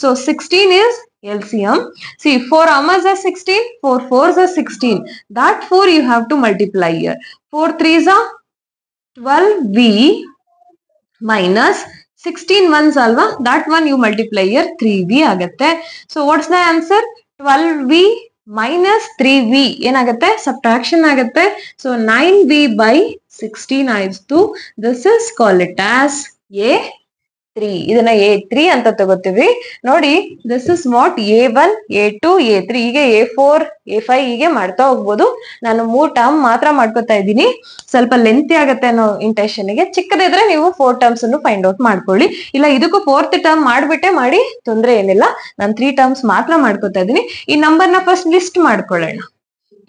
so sixteen is L C M see four ಅಮರ್ಸ್ are sixteen four fours are sixteen that four you have to multiply here four threes ಆ twelve V minus sixteen ones ಅಲ್ವಾ that one you multiply here three V ಆಗತ್ತೆ so what's the answer twelve V minus three V ಏನಾಗುತ್ತೆ subtraction ಆಗುತ್ತೆ so nine V by sixteen ಆಯ್ತು this is call it as A three ಇದನ್ನ A three ಅಂತ ತಗೋತೀವಿ ನೋಡಿ this is what A one A two A three ಹೀಗೆ A four A five ಹೀಗೆ ಮಾಡ್ತಾ ಹೋಗ್ಬೋದು ನಾನು ಮೂರ್ ಟರ್ಮ್ ಮಾತ್ರ ಮಾಡ್ಕೋತಾ ಇದ್ದೀನಿ ಸ್ವಲ್ಪ ಲೆಂತ್ ಆಗತ್ತೆ ಅನ್ನೋ ಇಂಟೆನ್ಷನ್ ಗೆ ಚಿಕ್ಕದಿದ್ರೆ ನೀವು ಫೋರ್ ಟರ್ಮ್ಸ್ ಅನ್ನು ಫೈಂಡ್ ಔಟ್ ಮಾಡ್ಕೊಳ್ಳಿ ಇಲ್ಲ ಇದಕ್ಕೂ ಫೋರ್ತ್ ಟರ್ಮ್ ಮಾಡ್ಬಿಟ್ಟೆ ಮಾಡಿ ತೊಂದರೆ ಏನಿಲ್ಲ ನಾನು ತ್ರೀ ಟರ್ಮ್ಸ್ ಮಾತ್ರ ಮಾಡ್ಕೋತಾ ಇದ್ದೀನಿ ಈ ನಂಬರ್ನ ಫಸ್ಟ್ ಲಿಸ್ಟ್ ಮಾಡ್ಕೊಳ್ಳೋಣ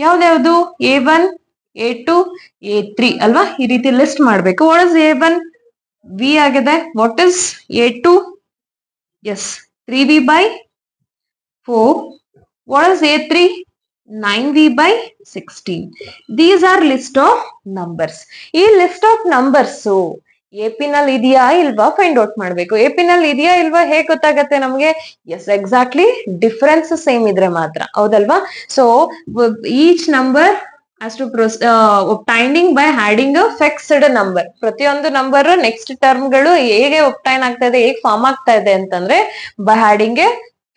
ಯಾವ್ದ್ಯಾವ್ದು A one A two A three ಅಲ್ವಾ ಈ ರೀತಿ ಲಿಸ್ಟ್ ಮಾಡ್ಬೇಕು what is A one V ಆಗಿದೆ what is A two is three V by four what is A three nine V by sixteen these are list of numbers ಈ list of numbers A P ನಲ್ಲಿ ಇದೆಯಾ ಇಲ್ವಾ find out ಮಾಡ್ಬೇಕು A P ನಲ್ಲಿ ಇದೆಯಾ ಇಲ್ವಾ ಹೇಗ್ ಗೊತ್ತಾಗತ್ತೆ ನಮ್ಗೆ ಎಸ್ ಎಕ್ಸಾಕ್ಟ್ಲಿ ಡಿಫ್ರೆನ್ಸ್ ಸೇಮ್ ಇದ್ರೆ ಮಾತ್ರ ಹೌದಲ್ವಾ so each number has to uh, obtaining by adding a fixed number ಪ್ರತಿಯೊಂದು ನಂಬರ್ ನೆಕ್ಸ್ಟ್ ಟರ್ಮ್ಗಳು ಹೇಗೆ ಒಪ್ಟೈನ್ ಆಗ್ತಾ ಇದೆ ಹೇಗೆ ಫಾರ್ಮ್ ಆಗ್ತಾ ಇದೆ ಅಂತಂದ್ರೆ by adding a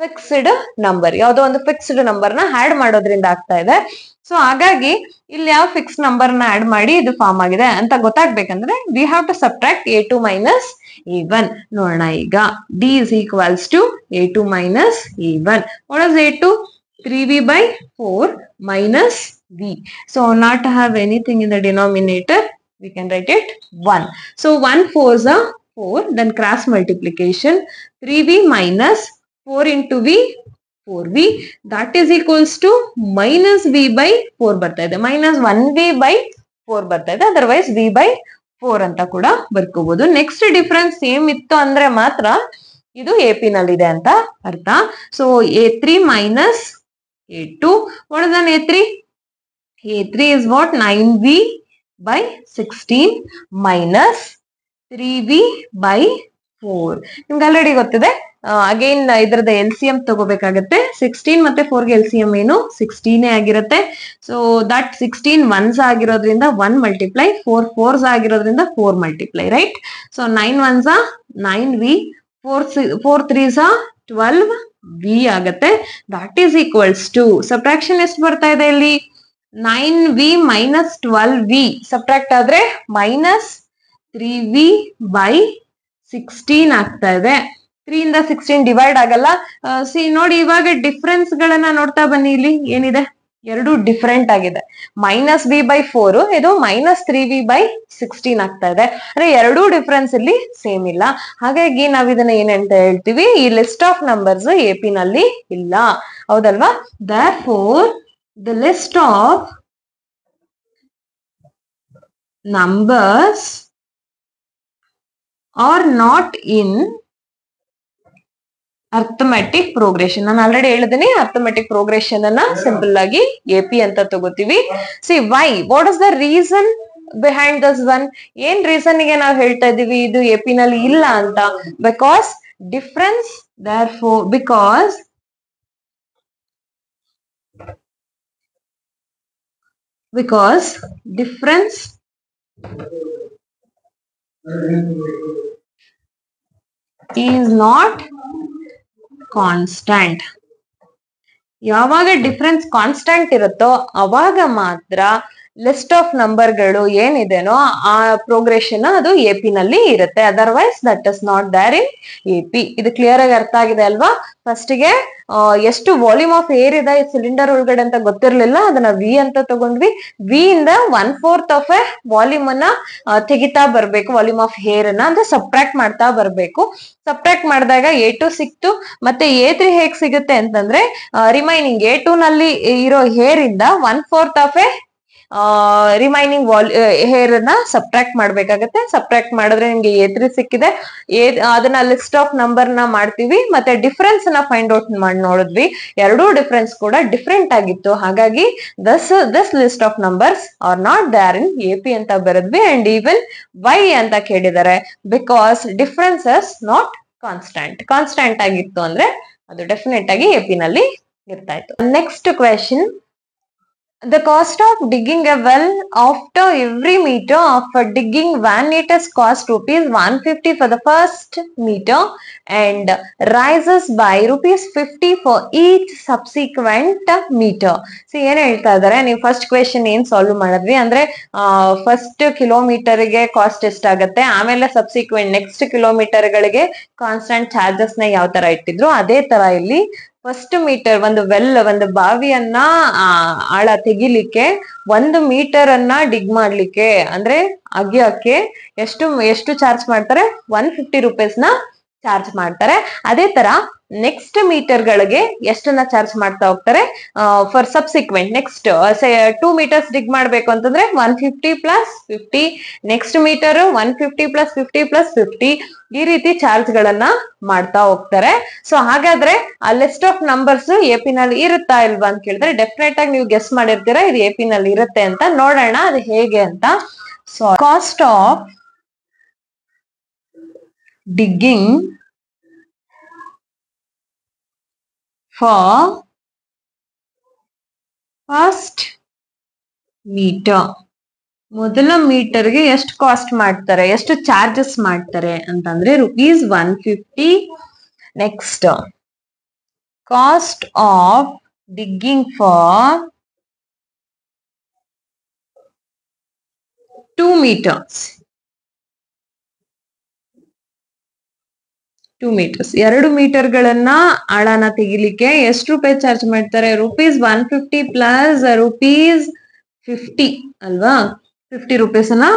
fixed number ಯಾವುದೋ ಒಂದು ಫಿಕ್ಸ್ಡ್ ನಂಬರ್ ನ ಆಡ್ ಮಾಡೋದ್ರಿಂದ ಆಗ್ತಾ ಇದೆ ಸೊ ಹಾಗಾಗಿ ಇಲ್ಲಿ ಯಾವ ಫಿಕ್ಸ್ ನಂಬರ್ ನ ಆಡ್ ಮಾಡಿ ಇದು ಫಾರ್ಮ್ ಆಗಿದೆ ಅಂತ ಗೊತ್ತಾಗ್ಬೇಕಂದ್ರೆ we have to subtract A two minus A one ನೋಡೋಣ ಈಗ D is equals to A two minus A one ಒಳಸ್ A two three V by four minus v. So not to have anything in the denominator, we can write it 1. So 1 4 is a 4, then cross multiplication 3v minus 4 into v 4v that is equals to minus v by 4 ಬರ್ತಾ minus 1v by 4 ಬರ್ತಾ otherwise v by 4 anta kuda barkubudu. Next difference same ಇತ್ತು ಅಂದ್ರೆ andre ಇದು A P ನಲ್ಲಿ ಇದೆ ಅಂತ ಅರ್ಥ so A three minus A two ಒಣದನ್ A A3 is what? 9V by 16 minus 3V by 4. ನಿಮ್ಗೆ ಆಲ್ರೆಡಿ ಗೊತ್ತಿದೆ ಅಗೈನ್ ಇದರದ ಎಲ್ ಸಿ ಎಂ ತಗೋಬೇಕಾಗತ್ತೆ ಸಿಕ್ಸ್ಟೀನ್ ಮತ್ತೆ ಫೋರ್ಗೆ ಎಲ್ ಸಿ ಎಂ ಏನು ಸಿಕ್ಸ್ಟೀನೇ ಆಗಿರುತ್ತೆ ಸೊ ದಟ್ ಸಿಕ್ಸ್ಟೀನ್ ಒನ್ಸ್ ಆಗಿರೋದ್ರಿಂದ ಒನ್ ಮಲ್ಟಿಪ್ಲೈ ಫೋರ್ ಫೋರ್ಸ್ ಆಗಿರೋದ್ರಿಂದ four multiply right so nine ones nine V four four threes twelve V ಆಗತ್ತೆ that is equals to subtraction ಎಷ್ಟು ಬರ್ತಾ ಇದೆ ಇಲ್ಲಿ nine V minus twelve V subtract ಆದ್ರೆ minus three V by sixteen ಆಗ್ತಾ ಇದೆ three ಇಂದ ಸಿಕ್ಸ್ಟೀನ್ ಡಿವೈಡ್ ಆಗಲ್ಲ ಸಿ ನೋಡಿ ಇವಾಗ ಡಿಫ್ರೆನ್ಸ್ ಗಳನ್ನ ನೋಡ್ತಾ ಬನ್ನಿ ಇಲ್ಲಿ ಏನಿದೆ ಎರಡು ಡಿಫ್ರೆಂಟ್ ಆಗಿದೆ ಮೈನಸ್ ವಿ ಬೈ ಫೋರ್ ಇದು minus three V by sixteen ಆಗ್ತಾ ಇದೆ ಅಂದ್ರೆ ಎರಡೂ ಡಿಫ್ರೆನ್ಸ್ ಇಲ್ಲಿ ಸೇಮ್ ಇಲ್ಲ ಹಾಗಾಗಿ ನಾವ್ ಇದನ್ನ ಏನಂತ ಹೇಳ್ತೀವಿ ಈ list of numbers A P ನಲ್ಲಿ ಇಲ್ಲ ಹೌದಲ್ವಾ therefore the list of numbers are not in arithmetic progression ನಾನು ಆಲ್ರೆಡಿ ಹೇಳಿದ್ದೀನಿ ಅರ್ಥಮೆಟಿಕ್ ಪ್ರೋಗ್ರೆಷನ್ ಅನ್ನ ಸಿಂಪಲ್ ಆಗಿ ಎ ಪಿ ಅಂತ ತಗೋತೀವಿ see why what is the reason behind thus one ಏನ್ ರೀಸನ್ ಗೆ ನಾವು ಹೇಳ್ತಾ ಇದೀವಿ ಇದು ಎ ಪಿ ನಲ್ಲಿ ಇಲ್ಲ ಅಂತ because difference therefore because because difference is not constant ಯಾವಾಗ ಡಿಫ್ರೆನ್ಸ್ ಕಾನ್ಸ್ಟಂಟ್ ಇರುತ್ತೋ ಅವಾಗ ಮಾತ್ರ ಲಿಸ್ಟ್ ಆಫ್ ನಂಬರ್ ಗಳು ಏನಿದೆನೋ ಆ ಪ್ರೋಗ್ರೆಷನ್ ಅದು ಎ ಪಿ ನಲ್ಲಿ ಇರುತ್ತೆ otherwise that is not there in A P ಇದು ಕ್ಲಿಯರ್ ಆಗಿ ಅರ್ಥ ಆಗಿದೆ ಅಲ್ವಾ ಫಸ್ಟ್ ಗೆ ಎಷ್ಟು ವಾಲ್ಯೂಮ್ ಆಫ್ ಏರ್ ಇದೆ ಸಿಲಿಂಡರ್ ಒಳಗಡೆ ಅಂತ ಗೊತ್ತಿರ್ಲಿಲ್ಲ ಅದನ್ನ ವಿ ಅಂತ ತಗೊಂಡ್ವಿ ವಿ ಇಂದ one fourth of a volume ಅನ್ನ ತೆಗಿತಾ ಬರ್ಬೇಕು ವಾಲ್ಯೂಮ್ ಆಫ್ ಹೇರ್ ಅನ್ನ ಅಂದ್ರೆ ಸಪ್ರಾಕ್ಟ್ ಮಾಡ್ತಾ ಬರ್ಬೇಕು ಸಪ್ರಾಕ್ಟ್ ಮಾಡಿದಾಗ ಎ ಟು ಸಿಕ್ತು ಮತ್ತೆ ಎ ತ್ರೀ ಹೇಗ್ ಸಿಗುತ್ತೆ ಅಂತಂದ್ರೆ ರಿಮೈನಿಂಗ್ ಎ ಟೂ ನಲ್ಲಿ ಇರೋ ಹೇರ್ ಇಂದ one fourth of a remaining ವಾಲ್ ಹೇರ್ ಅನ್ನ ಸಬ್ಟ್ರಾಕ್ಟ್ ಮಾಡ್ಬೇಕಾಗತ್ತೆ ಸಬ್ಟ್ರಾಕ್ಟ್ ಮಾಡಿದ್ರೆ ನಿಮ್ಗೆ ಎ ಸಿಕ್ಕಿದೆ ಸಿಕ್ಕಿದೆ ಅದನ್ನ ಲಿಸ್ಟ್ ಆಫ್ ನಂಬರ್ ನ ಮಾಡ್ತೀವಿ ಮತ್ತೆ ಡಿಫ್ರೆನ್ಸ್ ನ ಫೈಂಡ್ ಔಟ್ ಮಾಡಿ ನೋಡಿದ್ವಿ ಎರಡೂ ಡಿಫ್ರೆನ್ಸ್ ಕೂಡ ಡಿಫ್ರೆಂಟ್ ಆಗಿತ್ತು ಹಾಗಾಗಿ thus thus list of numbers are not there in A P ಅಂತ ಬರೆದ್ವಿ ಅಂಡ್ ಈವನ್ ವೈ ಅಂತ ಕೇಳಿದ್ದಾರೆ ಬಿಕಾಸ್ ಅಸ್ ನಾಟ್ ಕಾನ್ಸ್ಟಂಟ್ ಕಾನ್ಸ್ಟಂಟ್ ಆಗಿತ್ತು ಅಂದ್ರೆ ಅದು ಡೆಫಿನೆಟ್ ಆಗಿ ಎ ನಲ್ಲಿ ಇರ್ತಾ ಇತ್ತು next question the cost of digging a well after every meter of a digging van meters cost rupees 150 for the first meter and rises by rupees 50 for each subsequent meter see here it is other and first question in solve madadvi andre first kilometer ge cost est agutte amela subsequent next kilometer galige constant charges na yav tara ittidru ade tara illi first meter ಒಂದು well ಒಂದು ಬಾವಿಯನ್ನ ಆಳ ತೆಗಿಲಿಕ್ಕೆ ಒಂದು metre ಅನ್ನ ಡಿಗ್ ಮಾಡ್ಲಿಕ್ಕೆ ಅಂದ್ರೆ ಅಗಿಯಕ್ಕೆ ಎಷ್ಟು ಎಷ್ಟು ಚಾರ್ಜ್ ಮಾಡ್ತಾರೆ ಒನ್ ಫಿಫ್ಟಿ ರುಪೀಸ್ ನ ಚಾರ್ಜ್ ಮಾಡ್ತಾರೆ ಅದೇ ತರ ನೆಕ್ಸ್ಟ್ ಮೀಟರ್ ಗಳಿಗೆ ಎಷ್ಟನ್ನ ಚಾರ್ಜ್ ಮಾಡ್ತಾ ಹೋಗ್ತಾರೆ for subsequent next two meters dig ಮಾಡ್ಬೇಕು ಅಂತಂದ್ರೆ one fifty plus fifty next meter one fifty plus fifty plus fifty ಈ ರೀತಿ ಚಾರ್ಜ್ ಗಳನ್ನ ಮಾಡ್ತಾ ಹೋಗ್ತಾರೆ ಸೊ ಹಾಗಾದ್ರೆ ಆ ಲಿಸ್ಟ್ ಆಫ್ ನಂಬರ್ಸ್ ಎ ನಲ್ಲಿ ಇರುತ್ತಾ ಇಲ್ವಾ ಅಂತ ಕೇಳಿದ್ರೆ ಡೆಫಿನೆಟ್ ಆಗಿ ನೀವು ಗೆಸ್ ಮಾಡಿರ್ತೀರಾ ಇದು ಎ ಪಿ ನಲ್ಲಿ ಇರುತ್ತೆ ಅಂತ ನೋಡೋಣ ಅದು ಹೇಗೆ ಅಂತ so cost of digging for first meter ಮೊದಲ ಮೀಟರ್ಗೆ ಎಷ್ಟು ಕಾಸ್ಟ್ ಮಾಡ್ತಾರೆ ಎಷ್ಟು ಚಾರ್ಜಸ್ ಮಾಡ್ತಾರೆ ಅಂತಂದ್ರೆ rupees one fifty next cost of digging for two meters two meters ಎರಡು ಮೀಟರ್ ಗಳನ್ನ ಆಳನ ತೆಗಿಲಿಕ್ಕೆ ಎಷ್ಟು ರೂಪಾಯಿ ಚಾರ್ಜ್ ಮಾಡ್ತಾರೆ rupees one fifty plus rupees fifty ಅಲ್ವಾ ಫಿಫ್ಟಿ ರುಪೀಸ್ ಅನ್ನ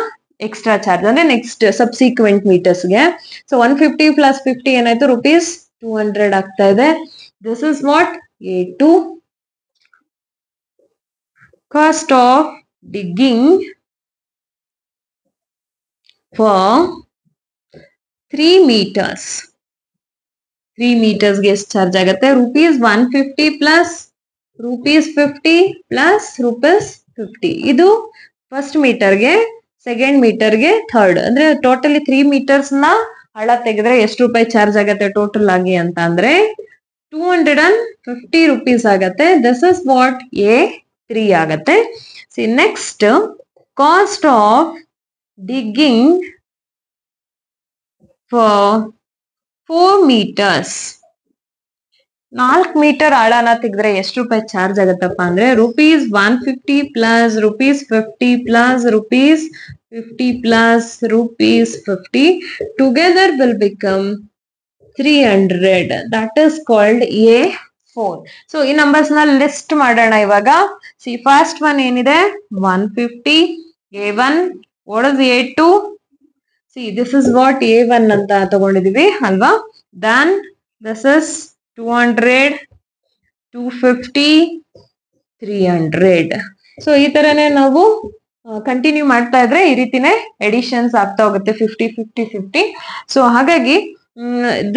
ಎಕ್ಸ್ಟ್ರಾ ಚಾರ್ಜ್ ಅಂದ್ರೆ ನೆಕ್ಸ್ಟ್ ಸಬ್ಸಿಕ್ವೆಂಟ್ ಮೀಟರ್ಸ್ಗೆ so one fifty plus fifty ಏನಾಯ್ತು ರುಪೀಸ್ ಟೂ ಹಂಡ್ರೆಡ್ ಆಗ್ತಾ ಇದೆ this is what A two cost of digging for three meters three ಮೀಟರ್ಸ್ಗೆ ಎಷ್ಟು charge ಆಗುತ್ತೆ rupees one fifty plus rupees fifty plus rupees fifty ಇದು first ಮೀಟರ್ಗೆ second ಮೀಟರ್ಗೆ third ಅಂದ್ರೆ ಟೋಟಲಿ ತ್ರೀ ಮೀಟರ್ಸ್ ನ ಹಳ ತೆಗೆದ್ರೆ ಎಷ್ಟು ರೂಪಾಯಿ ಚಾರ್ಜ್ ಆಗುತ್ತೆ ಟೋಟಲ್ ಆಗಿ ಅಂತ ಅಂದ್ರೆ two hundred and fifty rupees ಆಗತ್ತೆ this is what A three ಆಗತ್ತೆ see next cost of digging for four meters ನಾಲ್ಕು ಮೀಟರ್ ಆಳನ ತೆಗೆದ್ರೆ ಎಷ್ಟು ರೂಪಾಯಿ ಚಾರ್ಜ್ ಆಗುತ್ತಪ್ಪ ಅಂದ್ರೆ rupees one fifty plus rupees fifty plus rupees fifty plus rupees fifty together will become three hundred that is called A four so ಈ numbers ನ list ಮಾಡೋಣ ಇವಾಗ ಸಿ ಫಸ್ಟ್ ಒನ್ ಏನಿದೆ one fifty A one ಒಡದ್ A two see this is what A one ಅಂತ ತಗೊಂಡಿದೀವಿ ಅಲ್ವಾ then this is two hundred two fifty three hundred so ಈ ತರನೇ ನಾವು ಕಂಟಿನ್ಯೂ ಮಾಡ್ತಾ ಇದ್ರೆ ಈ ರೀತಿನೇ ಎಡಿಷನ್ಸ್ ಆಗ್ತಾ ಹೋಗುತ್ತೆ ಫಿಫ್ಟಿ ಫಿಫ್ಟಿ ಫಿಫ್ಟಿ ಸೊ ಹಾಗಾಗಿ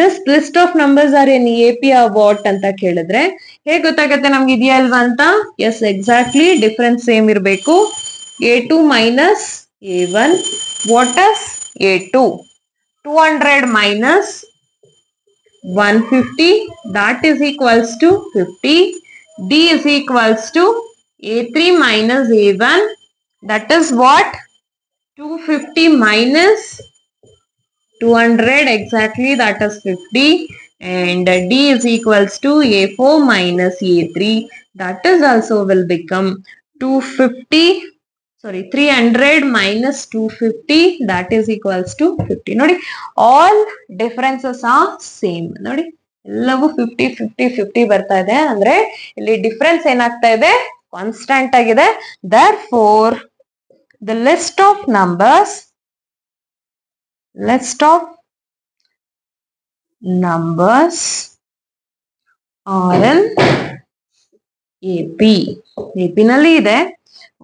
this list of numbers are ಏನ್ ಎ ಪಿ ವಾಟ್ ಅಂತ ಕೇಳಿದ್ರೆ ಹೇಗ್ ಗೊತ್ತಾಗತ್ತೆ ನಮ್ಗೆ ಇದೆಯಾ ಅಲ್ವಾ ಅಂತ ಎಸ್ ಎಕ್ಸಾಕ್ಟ್ಲಿ ಡಿಫ್ರೆನ್ಸ್ ಸೇಮ್ ಇರಬೇಕು A two minus A one what ಆಸ್ A2. 200 minus 150 that is equals to 50. D is equals to A3 minus A1 that is what? 250 minus 200 exactly that is 50 and D is equals to A4 minus A3 that is also will become 250 sorry three hundred minus two fifty that is equals to fifty ನೋಡಿ all differences are same ನೋಡಿ ಎಲ್ಲವೂ fifty fifty fifty ಬರ್ತಾ ಇದೆ ಅಂದ್ರೆ ಇಲ್ಲಿ difference ಏನಾಗ್ತಾ ಇದೆ constant ಆಗಿದೆ there four the list of numbers list of numbers are in A P A ಪಿನಲ್ಲಿ ಇದೆ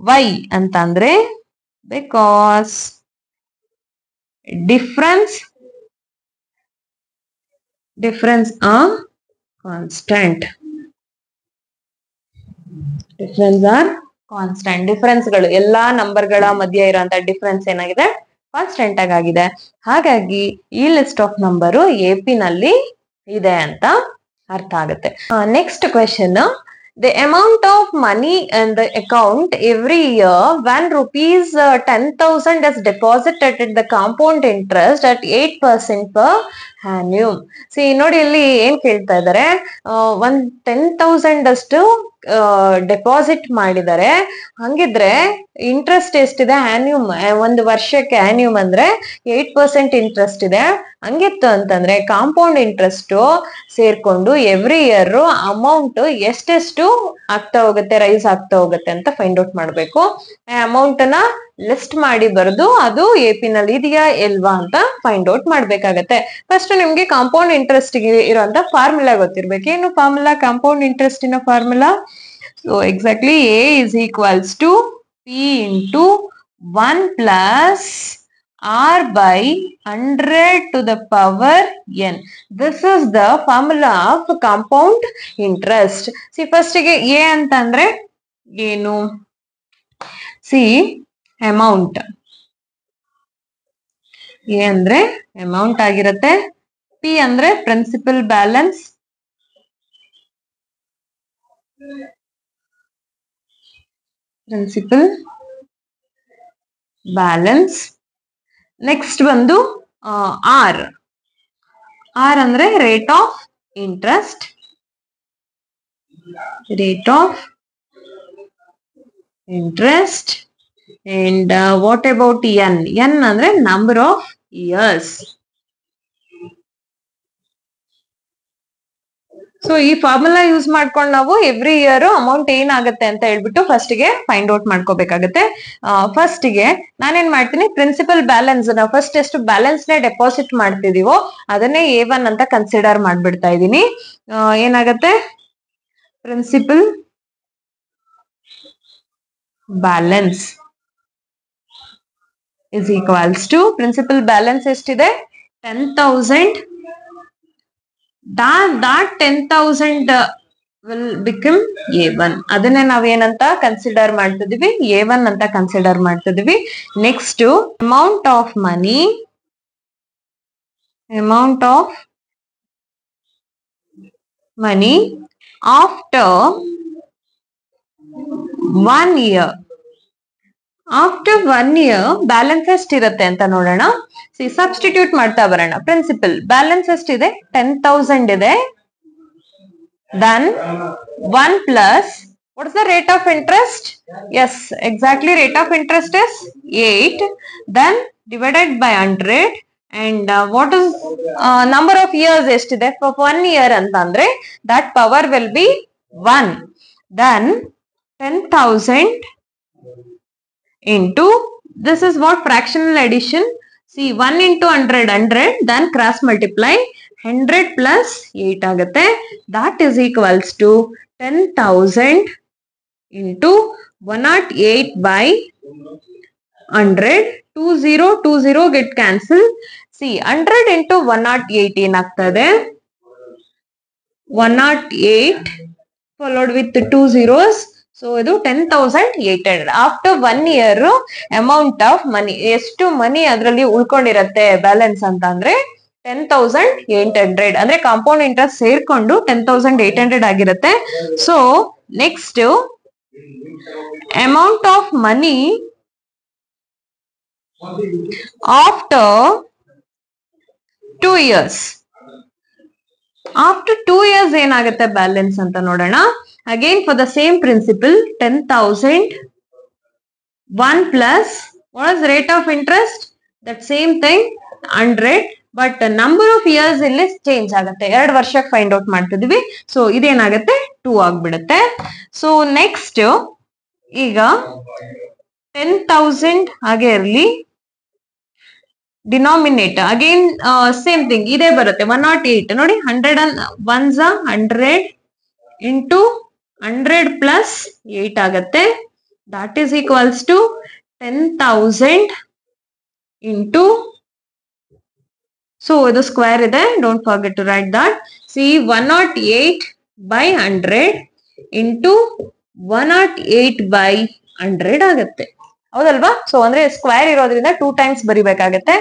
ವೈ ಅಂತ ಅಂದ್ರೆ ಬಿಕಾಸ್ ಡಿಫ್ರೆನ್ಸ್ ಡಿಫ್ರೆನ್ಸ್ ಆ constant difference are constant difference ಗಳು ಎಲ್ಲಾ ನಂಬರ್ ಗಳ ಮಧ್ಯೆ ಇರುವಂತಹ ಡಿಫ್ರೆನ್ಸ್ ಏನಾಗಿದೆ ಕಾನ್ಸ್ಟೆಂಟ್ ಆಗಿದೆ ಹಾಗಾಗಿ ಈ list of number A P ನಲ್ಲಿ ಇದೆ ಅಂತ ಅರ್ಥ ಆಗುತ್ತೆ next question the amount of money in the account every year when rupees uh, 10,000 is deposited at the compound interest at 8% per annum see ನೋಡಿ ಇಲ್ಲಿ ಏನ್ ಕೇಳ್ತಾ ಇದ್ದಾರೆ ಒಂದ್ ಟೆನ್ ತೌಸಂಡ್ ಅಷ್ಟು ಡೆಪಾಸಿಟ್ ಮಾಡಿದ್ದಾರೆ ಹಂಗಿದ್ರೆ ಇಂಟ್ರೆಸ್ಟ್ ಎಷ್ಟಿದೆ ಆನ್ಯೂಮ್ ಒಂದು ವರ್ಷಕ್ಕೆ ಆನ್ಯೂಮ್ ಅಂದ್ರೆ ಏಟ್ ಪರ್ಸೆಂಟ್ ಇಂಟ್ರೆಸ್ಟ್ ಇದೆ ಹಂಗಿತ್ತು ಅಂತಂದ್ರೆ ಕಾಂಪೌಂಡ್ ಇಂಟ್ರೆಸ್ಟ್ ಸೇರ್ಕೊಂಡು ಎವ್ರಿ ಇಯರ್ ಅಮೌಂಟ್ ಎಷ್ಟೆಷ್ಟು ಆಗ್ತಾ ಹೋಗುತ್ತೆ ರೈಸ್ ಆಗ್ತಾ ಹೋಗುತ್ತೆ ಅಂತ ಫೈಂಡ್ ಔಟ್ ಮಾಡ್ಬೇಕು ಅಮೌಂಟ್ ನ ಲಿಸ್ಟ್ ಮಾಡಿ ಬರೆದು ಅದು ಎ ಪಿ ನಲ್ಲಿ ಇದೆಯಾ ಇಲ್ವಾ ಅಂತ ಫೈಂಡ್ ಔಟ್ ಮಾಡ್ಬೇಕಾಗತ್ತೆ ಫಸ್ಟ್ ನಿಮ್ಗೆ ಕಾಂಪೌಂಡ್ ಇಂಟ್ರೆಸ್ಟ್ ಇರುವಂತ ಫಾರ್ಮುಲಾ ಗೊತ್ತಿರ್ಬೇಕು ಏನು ಫಾರ್ಮುಲಾ ಕಾಂಪೌಂಡ್ ಇಂಟ್ರೆಸ್ಟ್ ಇನ formula so exactly A is equals to P into one plus R by hundred to the power N this is the formula of compound interest C ಫಸ್ಟಿಗೆ A ಅಂತಂದ್ರೆ ಏನು C amount A ಅಂದ್ರೆ amount ಆಗಿರುತ್ತೆ P ಅಂದ್ರೆ principal balance principal balance next ಬಂದು R R ಅಂದ್ರೆ rate of interest rate of interest and what about N N ಅಂದ್ರೆ number of years so ಈ ಫಾರ್ಮುಲಾ ಯೂಸ್ ಮಾಡ್ಕೊಂಡು ನಾವು ಎವ್ರಿ ಇಯರ್ ಅಮೌಂಟ್ ಏನಾಗುತ್ತೆ ಅಂತ ಹೇಳ್ಬಿಟ್ಟು ಫಸ್ಟ್ ಗೆ ಫೈಂಡ್ ಔಟ್ ಮಾಡ್ಕೋಬೇಕಾಗುತ್ತೆ ಫಸ್ಟ್ ಗೆ ನಾನೇನ್ ಮಾಡ್ತೀನಿ ಪ್ರಿನ್ಸಿಪಲ್ ಬ್ಯಾಲೆನ್ಸ್ ನಾವು ಫಸ್ಟ್ ಎಷ್ಟು ಬ್ಯಾಲೆನ್ಸ್ ನ ಡೆಪಾಸಿಟ್ ಮಾಡ್ತಿದೀವೋ ಅದನ್ನೇ ಎ ಒನ್ ಅಂತ ಕನ್ಸಿಡರ್ ಮಾಡ್ಬಿಡ್ತಾ ಇದ್ದೀನಿ ಏನಾಗತ್ತೆ principal balance is equals to principal balance ಎಷ್ಟಿದೆ ten thousand that ten thousand will become A one ಅದನ್ನೇ ನಾವೇನಂತ ಕನ್ಸಿಡರ್ ಮಾಡ್ತಿದೀವಿ ಎ ಒನ್ ಅಂತ ಕನ್ಸಿಡರ್ ಮಾಡ್ತಿದೀವಿ next amount of money amount of money after one year after one year balance ಎಷ್ಟು ಇರುತ್ತೆ ಅಂತ ನೋಡೋಣ ಸಿ ಸಬ್ಸ್ಟಿಟ್ಯೂಟ್ ಮಾಡ್ತಾ ಬರೋಣ ಪ್ರಿನ್ಸಿಪಲ್ ಬ್ಯಾಲೆನ್ಸ್ ಎಷ್ಟಿದೆ ಟೆನ್ ತೌಸಂಡ್ ಇದೆ then one plus what's the rate of interest yes exactly rate of interest is eight then divided by hundred and what is number of years ಎಷ್ಟಿದೆ one year ಅಂತ ಅಂದ್ರೆ that power will be one then ten thousand into this is what fractional addition see 1 into 100 100 then cross multiply 100 plus 8 ಆಗುತ್ತೆ that is equals to 10000 into 108 by 100 2020 get cancelled. see 100 into 108 ಏನಾಗ್ತದೆ 108 followed with two zeros so ಇದು ten thousand eight hundred after one year amount of money ಎಷ್ಟು money ಅದರಲ್ಲಿ ಉಳ್ಕೊಂಡಿರತ್ತೆ balance ಅಂತ ಅಂದ್ರೆ ten thousand eight hundred ಅಂದ್ರೆ compound interest ಸೇರ್ಕೊಂಡು ten thousand eight hundred ಆಗಿರುತ್ತೆ so next amount of money after two years after two years ಏನಾಗುತ್ತೆ balance ಅಂತ ನೋಡೋಣ Again for the same principal ten thousand one plus is the rate of interest? That same thing but number of years ಇಲ್ಲಿ change ಆಗುತ್ತೆ ಎರಡು ವರ್ಷಕ್ಕೆ find out ಮಾಡ್ತಿದೀವಿ so ಇದೇನಾಗುತ್ತೆ two ಆಗಿಬಿಡುತ್ತೆ ಸೊ ನೆಕ್ಸ್ಟ್ ಈಗ ಟೆನ್ ತೌಸಂಡ್ ಹಾಗೆ ಇರಲಿ ಡಿನಾಮಿನೇಟರ್ ಅಗೇನ್ ಸೇಮ್ ಥಿಂಗ್ ಇದೇ ಬರುತ್ತೆ ಒನ್ ನಾಟ್ ಏಟ್ ನೋಡಿ ಹಂಡ್ರೆಡ್ ಒನ್ ಝಾ hundred into hundred plus eight ಆಗತ್ತೆ that is equals to ten thousand into so ಇದು ಸ್ಕ್ವೇರ್ ಇದೆ don't forget to write that see one nought eight by hundred into one nought eight by hundred ಆಗುತ್ತೆ ಹೌದಲ್ವಾ so ಅಂದ್ರೆ square ಇರೋದ್ರಿಂದ two times ಬರಿಬೇಕಾಗತ್ತೆ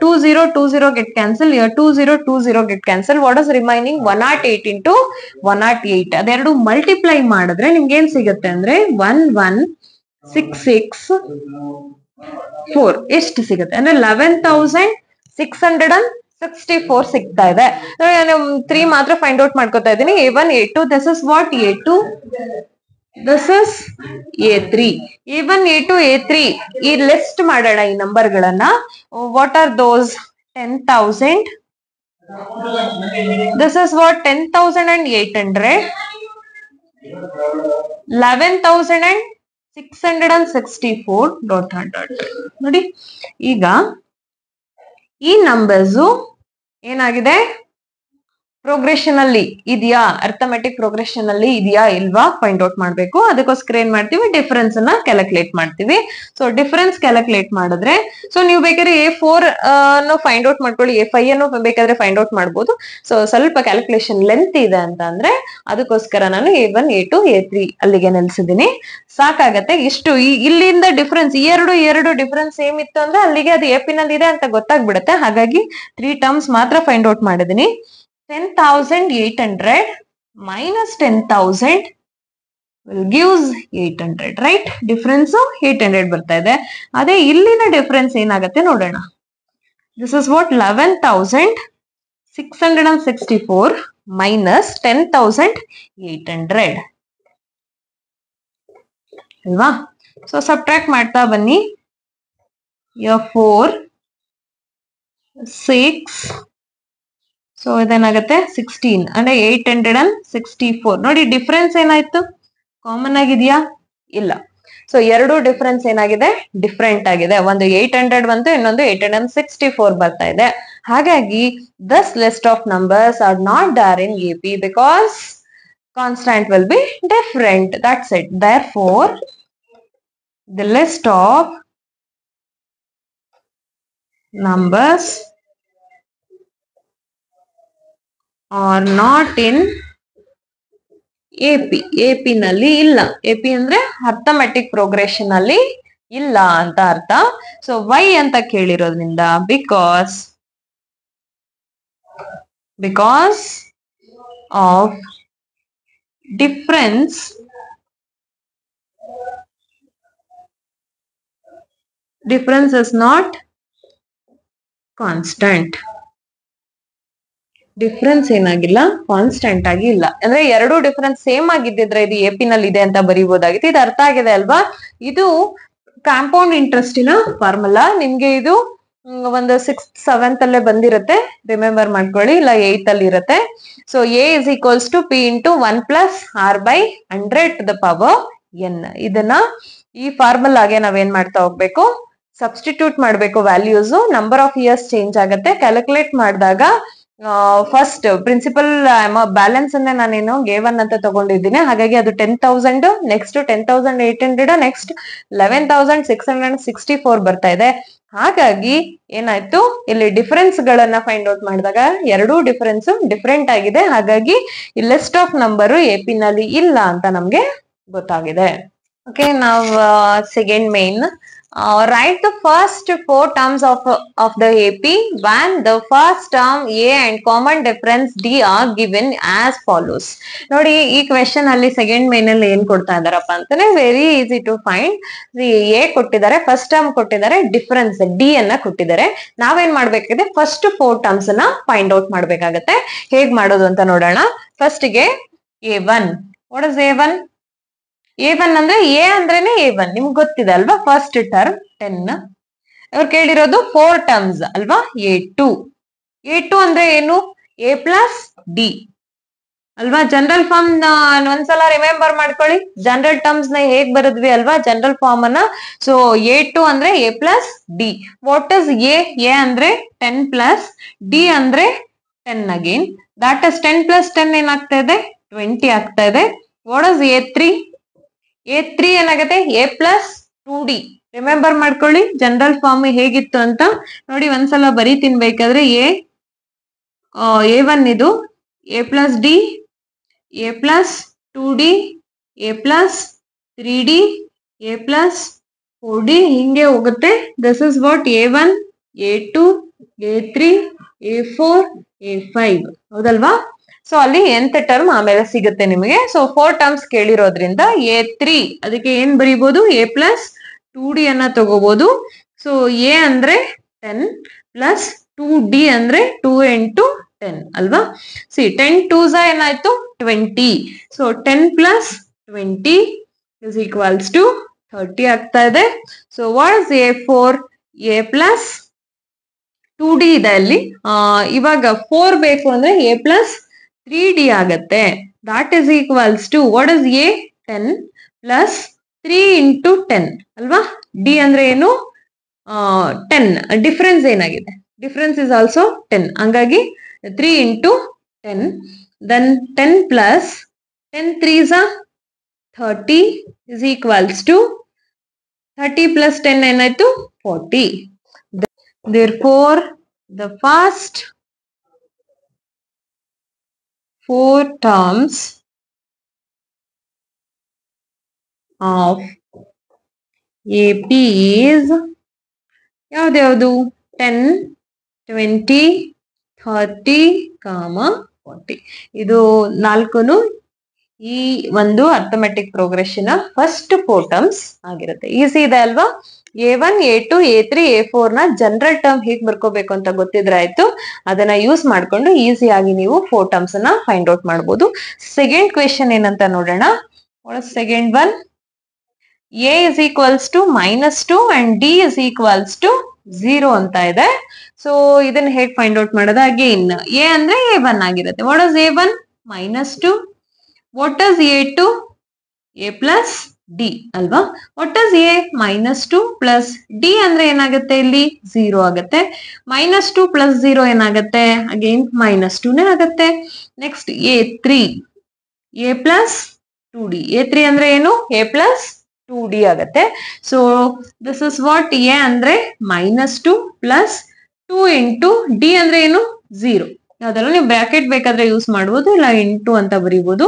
two zero two zero get cancel two zero two zero get cancel what is remaining one nought eight into one nought eight ಅದೆರಡು multiply ಮಾಡಿದ್ರೆ ನಿಮ್ಗೆ ಏನ್ ಸಿಗುತ್ತೆ ಅಂದ್ರೆ one one six six four ಎಷ್ಟು ಸಿಗುತ್ತೆ ಅಂದ್ರೆ eleven thousand six hundred and sixty four ಸಿಗ್ತಾ ಇದೆ ತ್ರೀ ಮಾತ್ರ ಫೈಂಡ್ ಔಟ್ ಮಾಡ್ಕೋತಾ ಇದ್ದೀನಿ A one A two this is what A two this is A three A A two A three ಈ list ಮಾಡೋಣ ಈ ನಂಬರ್ ಗಳನ್ನ what are those ten thousand this is what ten thousand and eight hundred eleven thousand and six hundred and sixty four dot hundred ನೋಡಿ ಈಗ ಈ numbers ಏನಾಗಿದೆ progression ಅಲ್ಲಿ ಇದೆಯಾ ಅರ್ಥಮೆಟಿಕ್ ಪ್ರೋಗ್ರೆಷನ್ ಅಲ್ಲಿ ಇದೆಯಾ ಇಲ್ವಾ ಫೈಂಡ್ ಔಟ್ ಮಾಡ್ಬೇಕು ಅದಕ್ಕೋಸ್ಕರ ಏನ್ ಮಾಡ್ತೀವಿ ಡಿಫರೆನ್ಸ್ ಅನ್ನ ಕ್ಯಾಲ್ಕುಲೇಟ್ ಮಾಡ್ತೀವಿ ಸೊ ಡಿಫರೆನ್ಸ್ ಕ್ಯಾಲ್ಕುಲೇಟ್ ಮಾಡಿದ್ರೆ ಸೊ ನೀವು ಬೇಕಾದ್ರೆ ಎ ಫೋರ್ ಅನ್ನು ಫೈಂಡ್ ಔಟ್ ಮಾಡ್ಕೊಳ್ಳಿ ಎ ಫೈವ್ ಅನ್ನು ಬೇಕಾದ್ರೆ ಫೈಂಡ್ ಔಟ್ ಮಾಡ್ಬೋದು ಸೊ ಸ್ವಲ್ಪ ಕ್ಯಾಲ್ಕುಲೇಷನ್ ಲೆಂತ್ ಇದೆ ಅಂತ ಅಂದ್ರೆ ಅದಕ್ಕೋಸ್ಕರ ನಾನು A one A two A three ಅಲ್ಲಿಗೆ ನಿಲ್ಸಿದೀನಿ ಸಾಕಾಗತ್ತೆ ಇಷ್ಟು ಇಲ್ಲಿಂದ ಡಿಫರೆನ್ಸ್ ಎರಡು ಎರಡು ಡಿಫ್ರೆನ್ಸ್ ಸೇಮ್ ಇತ್ತು ಅಂದ್ರೆ ಅಲ್ಲಿಗೆ ಅದು ಎ ಪಿನಲ್ಲಿ ಇದೆ ಅಂತ ಗೊತ್ತಾಗ್ಬಿಡುತ್ತೆ ಹಾಗಾಗಿ ತ್ರೀ ಟರ್ಮ್ಸ್ ಮಾತ್ರ ಫೈಂಡ್ ಔಟ್ ಮಾಡಿದೀನಿ 10 thousand eight hundred minus 10,000 will gives 800 right difference eight hundred ಬರ್ತಾ ಇದೆ ಅದೇ ಇಲ್ಲಿನ ಡಿಫ್ರೆನ್ಸ್ ಏನಾಗುತ್ತೆ ನೋಡೋಣ this is what eleven thousand six hundred and sixty four minus ten thousand eight hundred ಅಲ್ವಾ ಸೊ ಸಬ್ಟ್ರಾಕ್ಟ್ ಮಾಡ್ತಾ ಬನ್ನಿ ಫೋರ್ ಸಿಕ್ಸ್ ಸೊ ಇದೇನಾಗುತ್ತೆ ಸಿಕ್ಸ್ಟೀನ್ ಅಂದ್ರೆ eight hundred and sixty four ನೋಡಿ ಡಿಫ್ರೆನ್ಸ್ ಏನಾಯ್ತು ಕಾಮನ್ ಆಗಿದೆಯಾ ಇಲ್ಲ ಸೊ ಎರಡು ಡಿಫ್ರೆನ್ಸ್ ಏನಾಗಿದೆ ಡಿಫ್ರೆಂಟ್ ಆಗಿದೆ ಒಂದು ಏಟ್ ಹಂಡ್ರೆಡ್ ಬಂತು ಇನ್ನೊಂದು eight hundred and sixty four ಬರ್ತಾ ಇದೆ ಹಾಗಾಗಿ thus list of numbers are not there in A P because constant will be different that's it there four the list of numbers are not in A P ನಲ್ಲಿ ಇಲ್ಲ A P ಅಂದ್ರೆ arithmetic progression ಅಲ್ಲಿ ಇಲ್ಲ ಅಂತ ಅರ್ಥ so why ಅಂತ ಕೇಳಿರೋದ್ರಿಂದ because because of difference difference is not constant difference ಏನಾಗಿಲ್ಲ ಕಾನ್ಸ್ಟೆಂಟ್ ಆಗಿ ಇಲ್ಲ ಅಂದ್ರೆ ಎರಡು ಡಿಫ್ರೆನ್ಸ್ ಸೇಮ್ ಆಗಿದ್ದಿದ್ರೆ ಇದು ಎ ನಲ್ಲಿ ಇದೆ ಅಂತ ಬರೀಬಹುದಾಗಿತ್ತು ಇದು ಅರ್ಥ ಆಗಿದೆ ಅಲ್ವಾ ಇದು ಕಾಂಪೌಂಡ್ ಇಂಟ್ರೆಸ್ಟಿನ ಫಾರ್ಮುಲಾ ನಿಮ್ಗೆ ಇದು ಒಂದು ಸಿಕ್ಸ್ ಸೆವೆಂತ್ ಅಲ್ಲೇ ಬಂದಿರುತ್ತೆ ರಿಮೆಂಬರ್ ಮಾಡ್ಕೊಳ್ಳಿ ಇಲ್ಲ ಏತ್ ಅಲ್ಲಿ ಇರುತ್ತೆ so A is equals to P into one plus R by hundred to the power N ಇದನ್ನ ಈ ಫಾರ್ಮುಲಾಗೆ ನಾವೇನ್ ಮಾಡ್ತಾ ಹೋಗ್ಬೇಕು ಸಬ್ಸ್ಟಿಟ್ಯೂಟ್ ಮಾಡಬೇಕು values number of years change ಆಗುತ್ತೆ ಕ್ಯಾಲ್ಕುಲೇಟ್ ಮಾಡಿದಾಗ ಫಸ್ಟ್ ಪ್ರಿನ್ಸಿಪಲ್ ಬ್ಯಾಲೆನ್ಸ್ ಅನ್ನ ನಾನೇನು ಗೇವನ್ ಅಂತ ತಗೊಂಡಿದ್ದೀನಿ ಹಾಗಾಗಿ ಅದು ten thousand next ten thousand eight hundred next eleven thousand six hundred sixty four ಬರ್ತಾ ಇದೆ ಹಾಗಾಗಿ ಏನಾಯ್ತು ಇಲ್ಲಿ ಡಿಫರೆನ್ಸ್ ಗಳನ್ನ ಫೈಂಡ್ ಔಟ್ ಮಾಡಿದಾಗ ಎರಡೂ ಡಿಫರೆನ್ಸ್ ಡಿಫ್ರೆಂಟ್ ಆಗಿದೆ ಹಾಗಾಗಿ ಈ list of number A P ನಲ್ಲಿ ಇಲ್ಲ ಅಂತ ನಮ್ಗೆ ಗೊತ್ತಾಗಿದೆ ಓಕೆ ನಾವು second main Uh, write first four terms of of of the AP when the first term A and common difference D are given as ನೋಡಿ ಈ ಕ್ವೆಶನ್ ಅಲ್ಲಿ second main ಅಲ್ಲಿ ಏನ್ ಕೊಡ್ತಾ ಇದಾರಪ್ಪ ಅಂತಾನೆ very easy to find A ಕೊಟ್ಟಿದ್ದಾರೆ first term ಕೊಟ್ಟಿದ್ದಾರೆ ಡಿಫ್ರೆನ್ಸ್ ಡಿ ಅನ್ನ ಕೊಟ್ಟಿದ್ದಾರೆ ನಾವೇನ್ ಮಾಡ್ಬೇಕಿದೆ ಫಸ್ಟ್ ಫೋರ್ ಟರ್ಮ್ಸ್ ಅನ್ನ ಫೈಂಡ್ ಔಟ್ ಮಾಡ್ಬೇಕಾಗತ್ತೆ ಹೇಗ್ ಮಾಡೋದು ಅಂತ ನೋಡೋಣ ಫಸ್ಟ್ ಗೆ A one what is A one A one ಅಂದ್ರೆ ಎ ಅಂದ್ರೆ ಎ ಒನ್ ನಿಮ್ಗೆ ಗೊತ್ತಿದೆ ಅಲ್ವಾ ಫಸ್ಟ್ ಟರ್ಮ್ ಟೆನ್ ಅವ್ರು ಕೇಳಿರೋದು ಫೋರ್ ಟರ್ಮ್ಸ್ ಅಲ್ವಾ ಎ ಟು ಎ ಟು ಅಂದ್ರೆ ಏನು ಎ ಪ್ಲಸ್ ಡಿ ಅಲ್ವಾ ಜನರಲ್ ಫಾರ್ಮ್ ಒಂದ್ಸಲ ರಿಮೆಂಬರ್ ಮಾಡ್ಕೊಳ್ಳಿ ಜನರಲ್ ಟರ್ಮ್ಸ್ ನ ಹೇಗ್ ಬರದ್ವಿ ಅಲ್ವಾ ಜನರಲ್ ಫಾರ್ಮ್ ಅನ್ನ ಸೊ ಎ ಟು ಅಂದ್ರೆ A plus D what is A A ಅಂದ್ರೆ ಟೆನ್ ಪ್ಲಸ್ ಡಿ ಅಂದ್ರೆ ten again that is ten plus ten ಏನಾಗ್ತಾ ಇದೆ ಟ್ವೆಂಟಿ ಆಗ್ತಾ ಇದೆ what is A three A three ಏನಾಗುತ್ತೆ A plus two D remember ಮಾಡ್ಕೊಳ್ಳಿ general form ಹೇಗಿತ್ತು ಅಂತ ನೋಡಿ ಒಂದ್ಸಲ ಬರೀ ತಿನ್ಬೇಕಾದ್ರೆ ಎ ಎ ಒನ್ ಇದು A plus D A plus two D A plus three D A plus four D ಹಿಂಗೆ ಹೋಗುತ್ತೆ this is what A one A two A three A four A five ಹೌದಲ್ವಾ so ಅಲ್ಲಿ ಎಂತ term ಆಮೇಲೆ ಸಿಗುತ್ತೆ ನಿಮಗೆ so four terms ಕೇಳಿರೋದ್ರಿಂದ A three ಅದಕ್ಕೆ ಏನ್ ಬರೀಬಹುದು ಎ ಪ್ಲಸ್ ಟೂ ಡಿ ಅನ್ನ ತಗೋಬಹುದು ಸೊ ಎ ಅಂದ್ರೆ ಟೆನ್ ಪ್ಲಸ್ ಟೂ ಡಿ ಅಂದ್ರೆ ಟೂ ಇಂಟು ಟೆನ್ ಅಲ್ವಾ ಸಿ ಟೆನ್ ಟೂ ಸಹ ಏನಾಯ್ತು twenty so ten plus twenty is equals to thirty ಆಗ್ತಾ ಇದೆ so what's A four A plus two D ಇದೆ ಅಲ್ಲಿ ಇವಾಗ ಫೋರ್ ಬೇಕು ಅಂದ್ರೆ ಎ ಪ್ಲಸ್ ತ್ರೀ ಡಿ ಆಗತ್ತೆ that is equals to what is A ten plus three into ten ಅಲ್ವಾ D ಅಂದ್ರೆ ಏನು ಟೆನ್ ಡಿಫ್ರೆನ್ಸ್ ಏನಾಗಿದೆ ಡಿಫ್ರೆನ್ಸ್ ಇಸ್ ಆಲ್ಸೋ ಟೆನ್ ಹಂಗಾಗಿ three into ten then ten plus ten ತ್ರೀಸ thirty is equals to thirty plus ten ಏನಾಯ್ತು forty therefore the first four terms of AP is ಯಾವ್ದು ten twenty thirty comma forty ಇದು ನಾಲ್ಕು ಈ ಒಂದು arithmetic progression first four terms ಆಗಿರುತ್ತೆ easy ಇದೆ ಅಲ್ವಾ A one A two A three A four ನ ಜನರಲ್ ಟರ್ಮ್ ಹೇಗೆ ಬರ್ಕೋಬೇಕು ಅಂತ ಗೊತ್ತಿದ್ರೆ ಆಯ್ತು ಅದನ್ನ ಯೂಸ್ ಮಾಡ್ಕೊಂಡು ಈಸಿಯಾಗಿ ನೀವು ಫೋರ್ ಟರ್ಮ್ಸ್ ಅನ್ನ ಫೈಂಡ್ ಔಟ್ ಮಾಡಬಹುದು ಸೆಕೆಂಡ್ ಕ್ವೆಶನ್ ಏನಂತ ನೋಡೋಣ second one a is equals to minus two and d is equals to zero ಅಂತ ಇದೆ ಸೊ ಇದನ್ನ ಹೇಗೆ ಫೈಂಡ್ ಔಟ್ ಮಾಡೋದು ಅಗೇನ್ ಎ ಅಂದ್ರೆ ಎ ಒನ್ ಆಗಿರುತ್ತೆ what is A one minus two what is A two a plus D ಅಲ್ವಾ what is a minus two plus D ಅಂದ್ರೆ ಏನಾಗುತ್ತೆ ಇಲ್ಲಿ ಝೀರೋ ಆಗುತ್ತೆ ಮೈನಸ್ ಟು ಪ್ಲಸ್ ಝೀರೋ ಏನಾಗುತ್ತೆ again minus ಟೂನೇ ಆಗುತ್ತೆ next a three a plus two d a three ಅಂದ್ರೆ ಏನು ಎ ಪ್ಲಸ್ ಟು ಡಿ ಆಗುತ್ತೆ so this is what a ಅಂದ್ರೆ minus two plus two into d ಅಂದ್ರೆ ಏನು ಝೀರೋ ಯಾವ್ದಾದ್ರು ನೀವು ಬ್ರಾಕೆಟ್ ಬೇಕಾದ್ರೆ ಯೂಸ್ ಮಾಡ್ಬೋದು ಇಲ್ಲ ಎಂಟು ಅಂತ ಬರೀಬಹುದು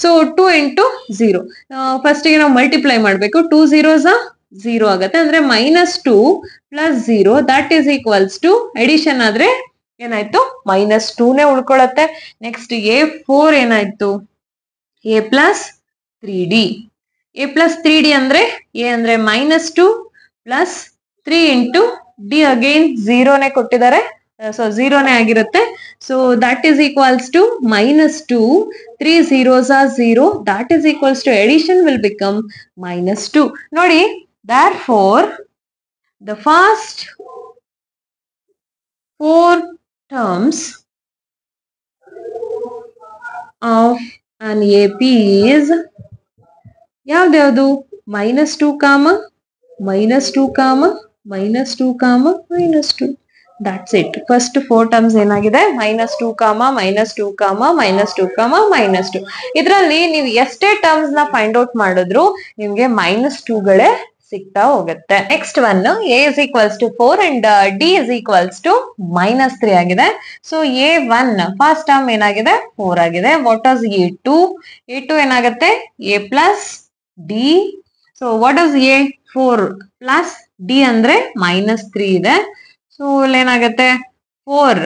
so two into zero first ನಾವು ಮಲ್ಟಿಪ್ಲೈ ಮಾಡಬೇಕು ಟೂ ಝೀರೋಸ್ ಝೀರೋ ಆಗುತ್ತೆ ಅಂದ್ರೆ minus two plus zero that is equals to addition ಆದ್ರೆ ಏನಾಯ್ತು ಮೈನಸ್ ಟೂನೇ ಉಳ್ಕೊಳತ್ತೆ ನೆಕ್ಸ್ಟ್ ಎ ಫೋರ್ ಏನಾಯ್ತು a plus three D A plus three d ಅಂದ್ರೆ ಎ ಅಂದ್ರೆ minus two plus three into d again ಝೀರೋನೇ ಕೊಟ್ಟಿದ್ದಾರೆ ಸೊ ಝೀರೋನೇ ಆಗಿರುತ್ತೆ So that is equals to minus 2. 3 zeros are 0. That is equals to addition will become minus 2. Nodi, therefore, the first four terms of an AP is ಯಾವ್ದ್ಯಾವ್ದು minus two comma minus two comma, minus two minus that's it first four terms ಏನಾಗಿದೆ minus two comma minus two comma minus two comma minus two ಇದರಲ್ಲಿ ನೀವು ಎಷ್ಟೇ terms ನ find out ಮಾಡಿದ್ರು ನಿಮ್ಗೆ minus ಟೂಗಳೇ ಸಿಗ್ತಾ ಹೋಗುತ್ತೆ next one a is equals to four and d is equals to minus three ಆಗಿದೆ so a one first term ಏನಾಗಿದೆ ಫೋರ್ ಆಗಿದೆ what is a two A two ಏನಾಗುತ್ತೆ A plus d so what is a four plus D ಅಂದ್ರೆ minus three ಇದೆ so ಏನಾಗುತ್ತೆ four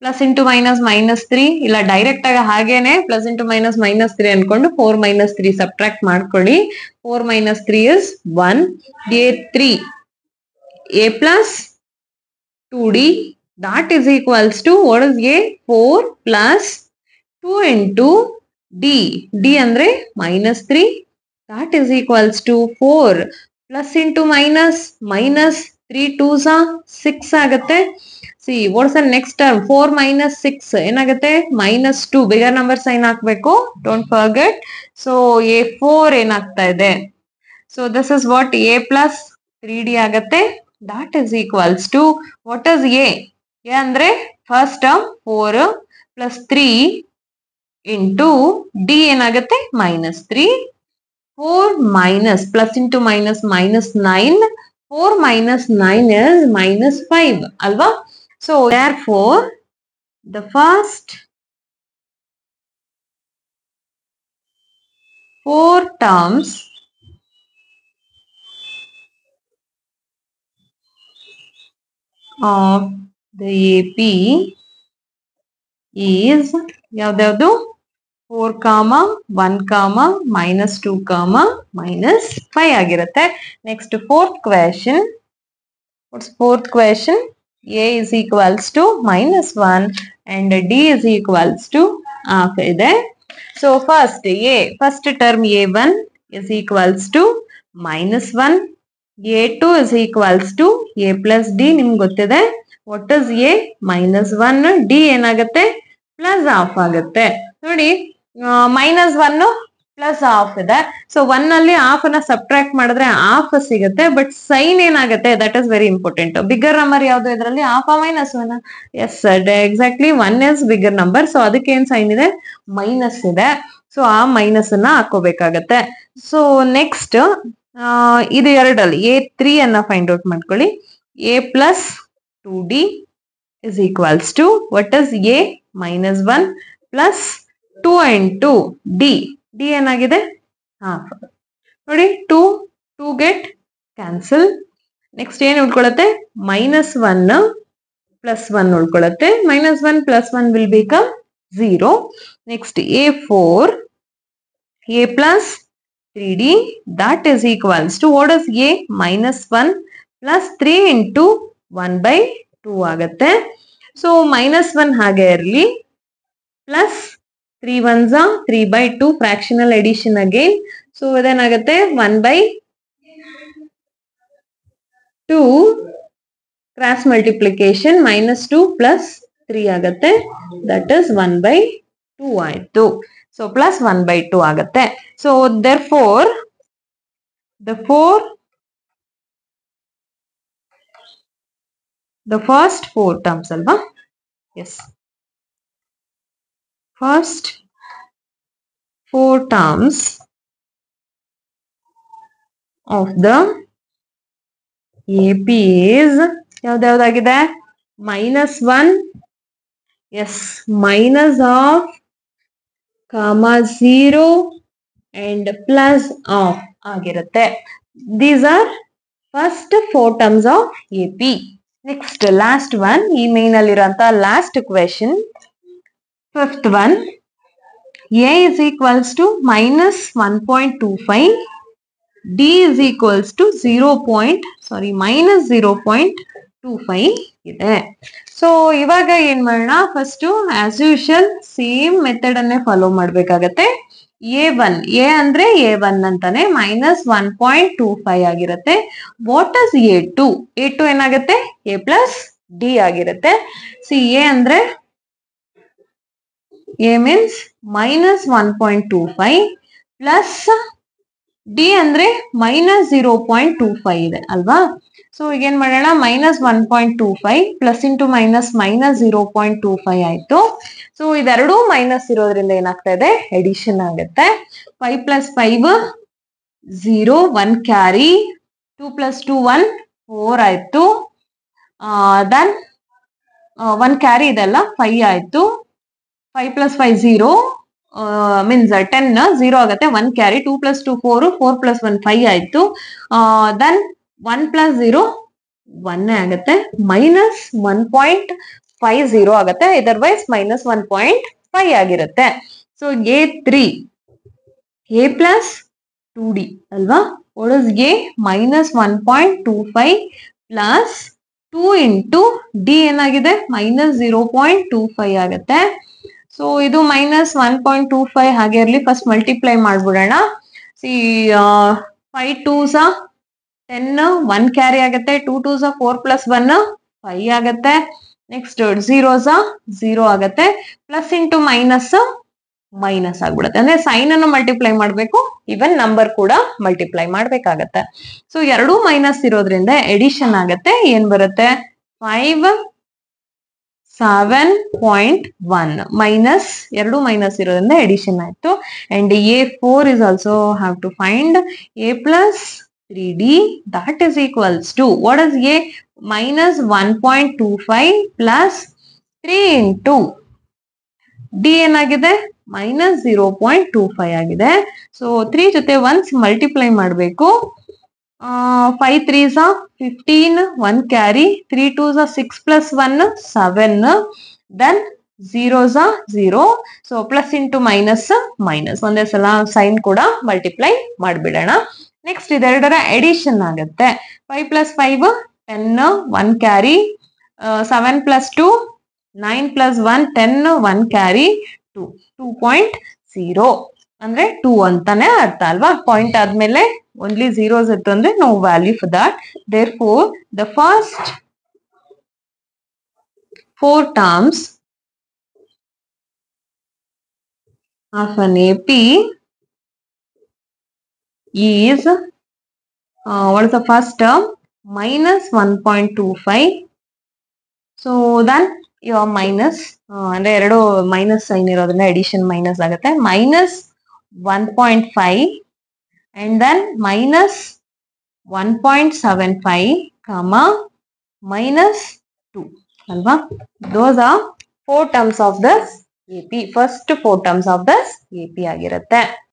plus into minus minus three ಇಲ್ಲ direct ಆಗಿ ಹಾಗೇನೆ plus into minus minus three ಅನ್ಕೊಂಡು four minus three subtract ಮಾಡ್ಕೊಳ್ಳಿ four minus three is one a three a plus two d that is equals to what a four plus two into d d d minus three that that is to four plus plus minus minus three two six ಆಗುತ್ತೆ see what's next term four minus six ಏನಾಗುತ್ತೆ minus two bigger number sign ಹಾಕ್ಬೇಕು don't forget so a four ಏನಾಗ್ತಾ ಇದೆ so this is what a plus three D ಆಗತ್ತೆ that is equals to what is a ಅಂದ್ರೆ first term four plus three into d ಏನಾಗುತ್ತೆ minus three four minus plus into minus minus nine 4 minus 9 is minus 5 alva so therefore the first four terms of the AP is ಯಾವ್ದ್ಯಾವ್ದು four comma one comma minus two comma minus five ಆಗಿರುತ್ತೆ next fourth question fourth question a is equals to minus one and d is equals to half ಇದೆ so first a first term a one is equals to minus one A two is equals to a plus d ನಿಮ್ಗೆ ಗೊತ್ತಿದೆ what is a minus one d ಏನಾಗುತ್ತೆ plus half ಆಗುತ್ತೆ ನೋಡಿ minus one plus half ಇದೆ so one ಅಲ್ಲಿ half ಅನ್ನ subtract ಮಾಡಿದ್ರೆ half ಸಿಗುತ್ತೆ ಬಟ್ ಸೈನ್ ಏನಾಗುತ್ತೆ that is very important bigger number ಯಾವ್ದು ಇದರಲ್ಲಿ half minus one yes exactly one is bigger number so ಅದಕ್ಕೆ ಏನ್ ಸೈನ್ ಇದೆ ಮೈನಸ್ ಇದೆ ಸೊ ಆ ಮೈನಸ್ ಅನ್ನ ಹಾಕೋಬೇಕಾಗತ್ತೆ ಸೊ ನೆಕ್ಸ್ಟ್ ಇದು ಎರಡಲ್ಲಿ ಎ ತ್ರೀ ಅನ್ನ ಫೈಂಡ್ ಔಟ್ ಮಾಡ್ಕೊಳ್ಳಿ a plus two d is equals to what is a minus one plus two into d d ಏನಾಗಿದೆ ಹಾಫ್ ನೋಡಿ two two get cancel next ಏನು ಉಳ್ಕೊಳ್ಳುತ್ತೆ ಮೈನಸ್ ಒನ್ ಪ್ಲಸ್ ಒನ್ ಉಳ್ಕೊಳ್ಳುತ್ತೆ minus one plus one will become zero next a four A plus three d that is equals to ಓಡಸ್ a minus one plus three into one by two ಆಗತ್ತೆ so minus one ಹಾಗೆ ಇರಲಿ plus three ones three by two fractional addition ಆಗಿ so ಅದೇನಾಗುತ್ತೆ one by two cross multiplication minus two plus three ಆಗುತ್ತೆ that is one by two ಆಯ್ತು so plus one by two ಆಗುತ್ತೆ so there four the four the first four terms ಅಲ್ವಾ yes first four terms of the is ಯಾವ್ದು ಯಾವ್ದಾಗಿದೆ minus one ಎಸ್ minus half comma zero and plus half ಆಗಿರುತ್ತೆ these are first four terms of A P next last one ಈ main ಅಲ್ಲಿರುವಂತಹ last question Fifth one, A is equals to minus 1.25, D is equals to 0. Point, sorry, minus 0.25 ಇದೆ so ಇವಾಗ ಏನ್ ಮಾಡೋಣ first as usual same method ಅನ್ನೇ follow ಮಾಡ್ಬೇಕಾಗತ್ತೆ a one a ಅಂದ್ರೆ A one ಅಂತಾನೆ minus one point two five ಆಗಿರುತ್ತೆ what is A two A two ಏನಾಗುತ್ತೆ ಎ ಪ್ಲಸ್ ಡಿ ಆಗಿರುತ್ತೆ ಸಿ ಎ ಅಂದ್ರೆ a means minus one point two five plus D ಅಂದ್ರೆ minus zero point two five ಇದೆ ಅಲ್ವಾ so ಈಗೇನ್ ಮಾಡೋಣ minus one point two five plus into minus minus zero point two five ಆಯ್ತು so ಇದೆರಡೂ minus ಇರೋದ್ರಿಂದ ಏನಾಗ್ತಾ ಇದೆ ಎಡಿಷನ್ ಆಗುತ್ತೆ five plus five zero one carry two plus two one four ಆಯ್ತು ದೆನ್ ಒನ್ ಕ್ಯಾರಿ ಇದೆಲ್ಲ ಫೈವ್ ಆಯ್ತು five plus five zero means ten zero ಆಗುತ್ತೆ one carry two plus two four four plus one five ಆಯ್ತು then one plus zero ಒನ್ನೇ ಆಗುತ್ತೆ minus one point five zero ಆಗುತ್ತೆ ಇದರ್ವೈಸ್ minus one point five ಆಗಿರುತ್ತೆ so A three a plus two d ಅಲ್ವಾ ಒಡಸ್ a minus one point two five plus two into d ಏನಾಗಿದೆ minus zero point two five ಆಗುತ್ತೆ so ಇದು minus one point two five ಹಾಗೆ ಇರಲಿ first multiply ಮಾಡ್ಬಿಡೋಣ see five two ಸ ten one carry ಆಗುತ್ತೆ ಟೂ ಟೂ ಸ four plus one five ಆಗತ್ತೆ ನೆಕ್ಸ್ಟ್ ಝೀರೋ ಝೀರೋ ಆಗತ್ತೆ ಪ್ಲಸ್ ಇಂಟು ಮೈನಸ್ ಮೈನಸ್ ಆಗ್ಬಿಡುತ್ತೆ ಅಂದ್ರೆ ಸೈನ್ ಅನ್ನು ಮಲ್ಟಿಪ್ಲೈ ಮಾಡಬೇಕು ಇವನ್ ನಂಬರ್ ಕೂಡ ಮಲ್ಟಿಪ್ಲೈ ಮಾಡ್ಬೇಕಾಗತ್ತೆ ಸೊ ಎರಡೂ ಮೈನಸ್ ಇರೋದ್ರಿಂದ ಎಡಿಷನ್ ಆಗತ್ತೆ ಏನ್ ಬರುತ್ತೆ five seven point one minus ಎರಡು ಮೈನಸ್ ಇರೋದ್ರಿಂದ ಎಡಿಷನ್ ಆಯಿತು and a four is also have to find a plus three d that is equals to what is a minus one point two five plus three into d ಏನಾಗಿದೆ minus zero point two five ಆಗಿದೆ so three ಜೊತೆ ones multiply ಮಾಡಬೇಕು five three fifteen one carry three two ಸಾ six plus one seven then zero zero so plus into minus minus ಒಂದೇ ಸಲ sign ಕೂಡ multiply ಮಾಡಿಬಿಡೋಣ next ಇದೆರಡರ addition ಆಗುತ್ತೆ five plus five ten one carry seven plus two nine plus one ten one carry two two point zero ಅಂದ್ರೆ two ಅಂತಾನೆ ಅರ್ಥ ಅಲ್ವಾ ಪಾಯಿಂಟ್ ಆದ್ಮೇಲೆ only zeros ittandre no value for that therefore the first four terms of an AP is uh, what is the first term minus 1.25 so then your minus ಅಂದರೆ uh, minus minus sign ಇರೋದ್ರಿಂದ addition and then minus 1.75 comma minus 2 alva those are four terms of this AP first four terms of this AP agirutte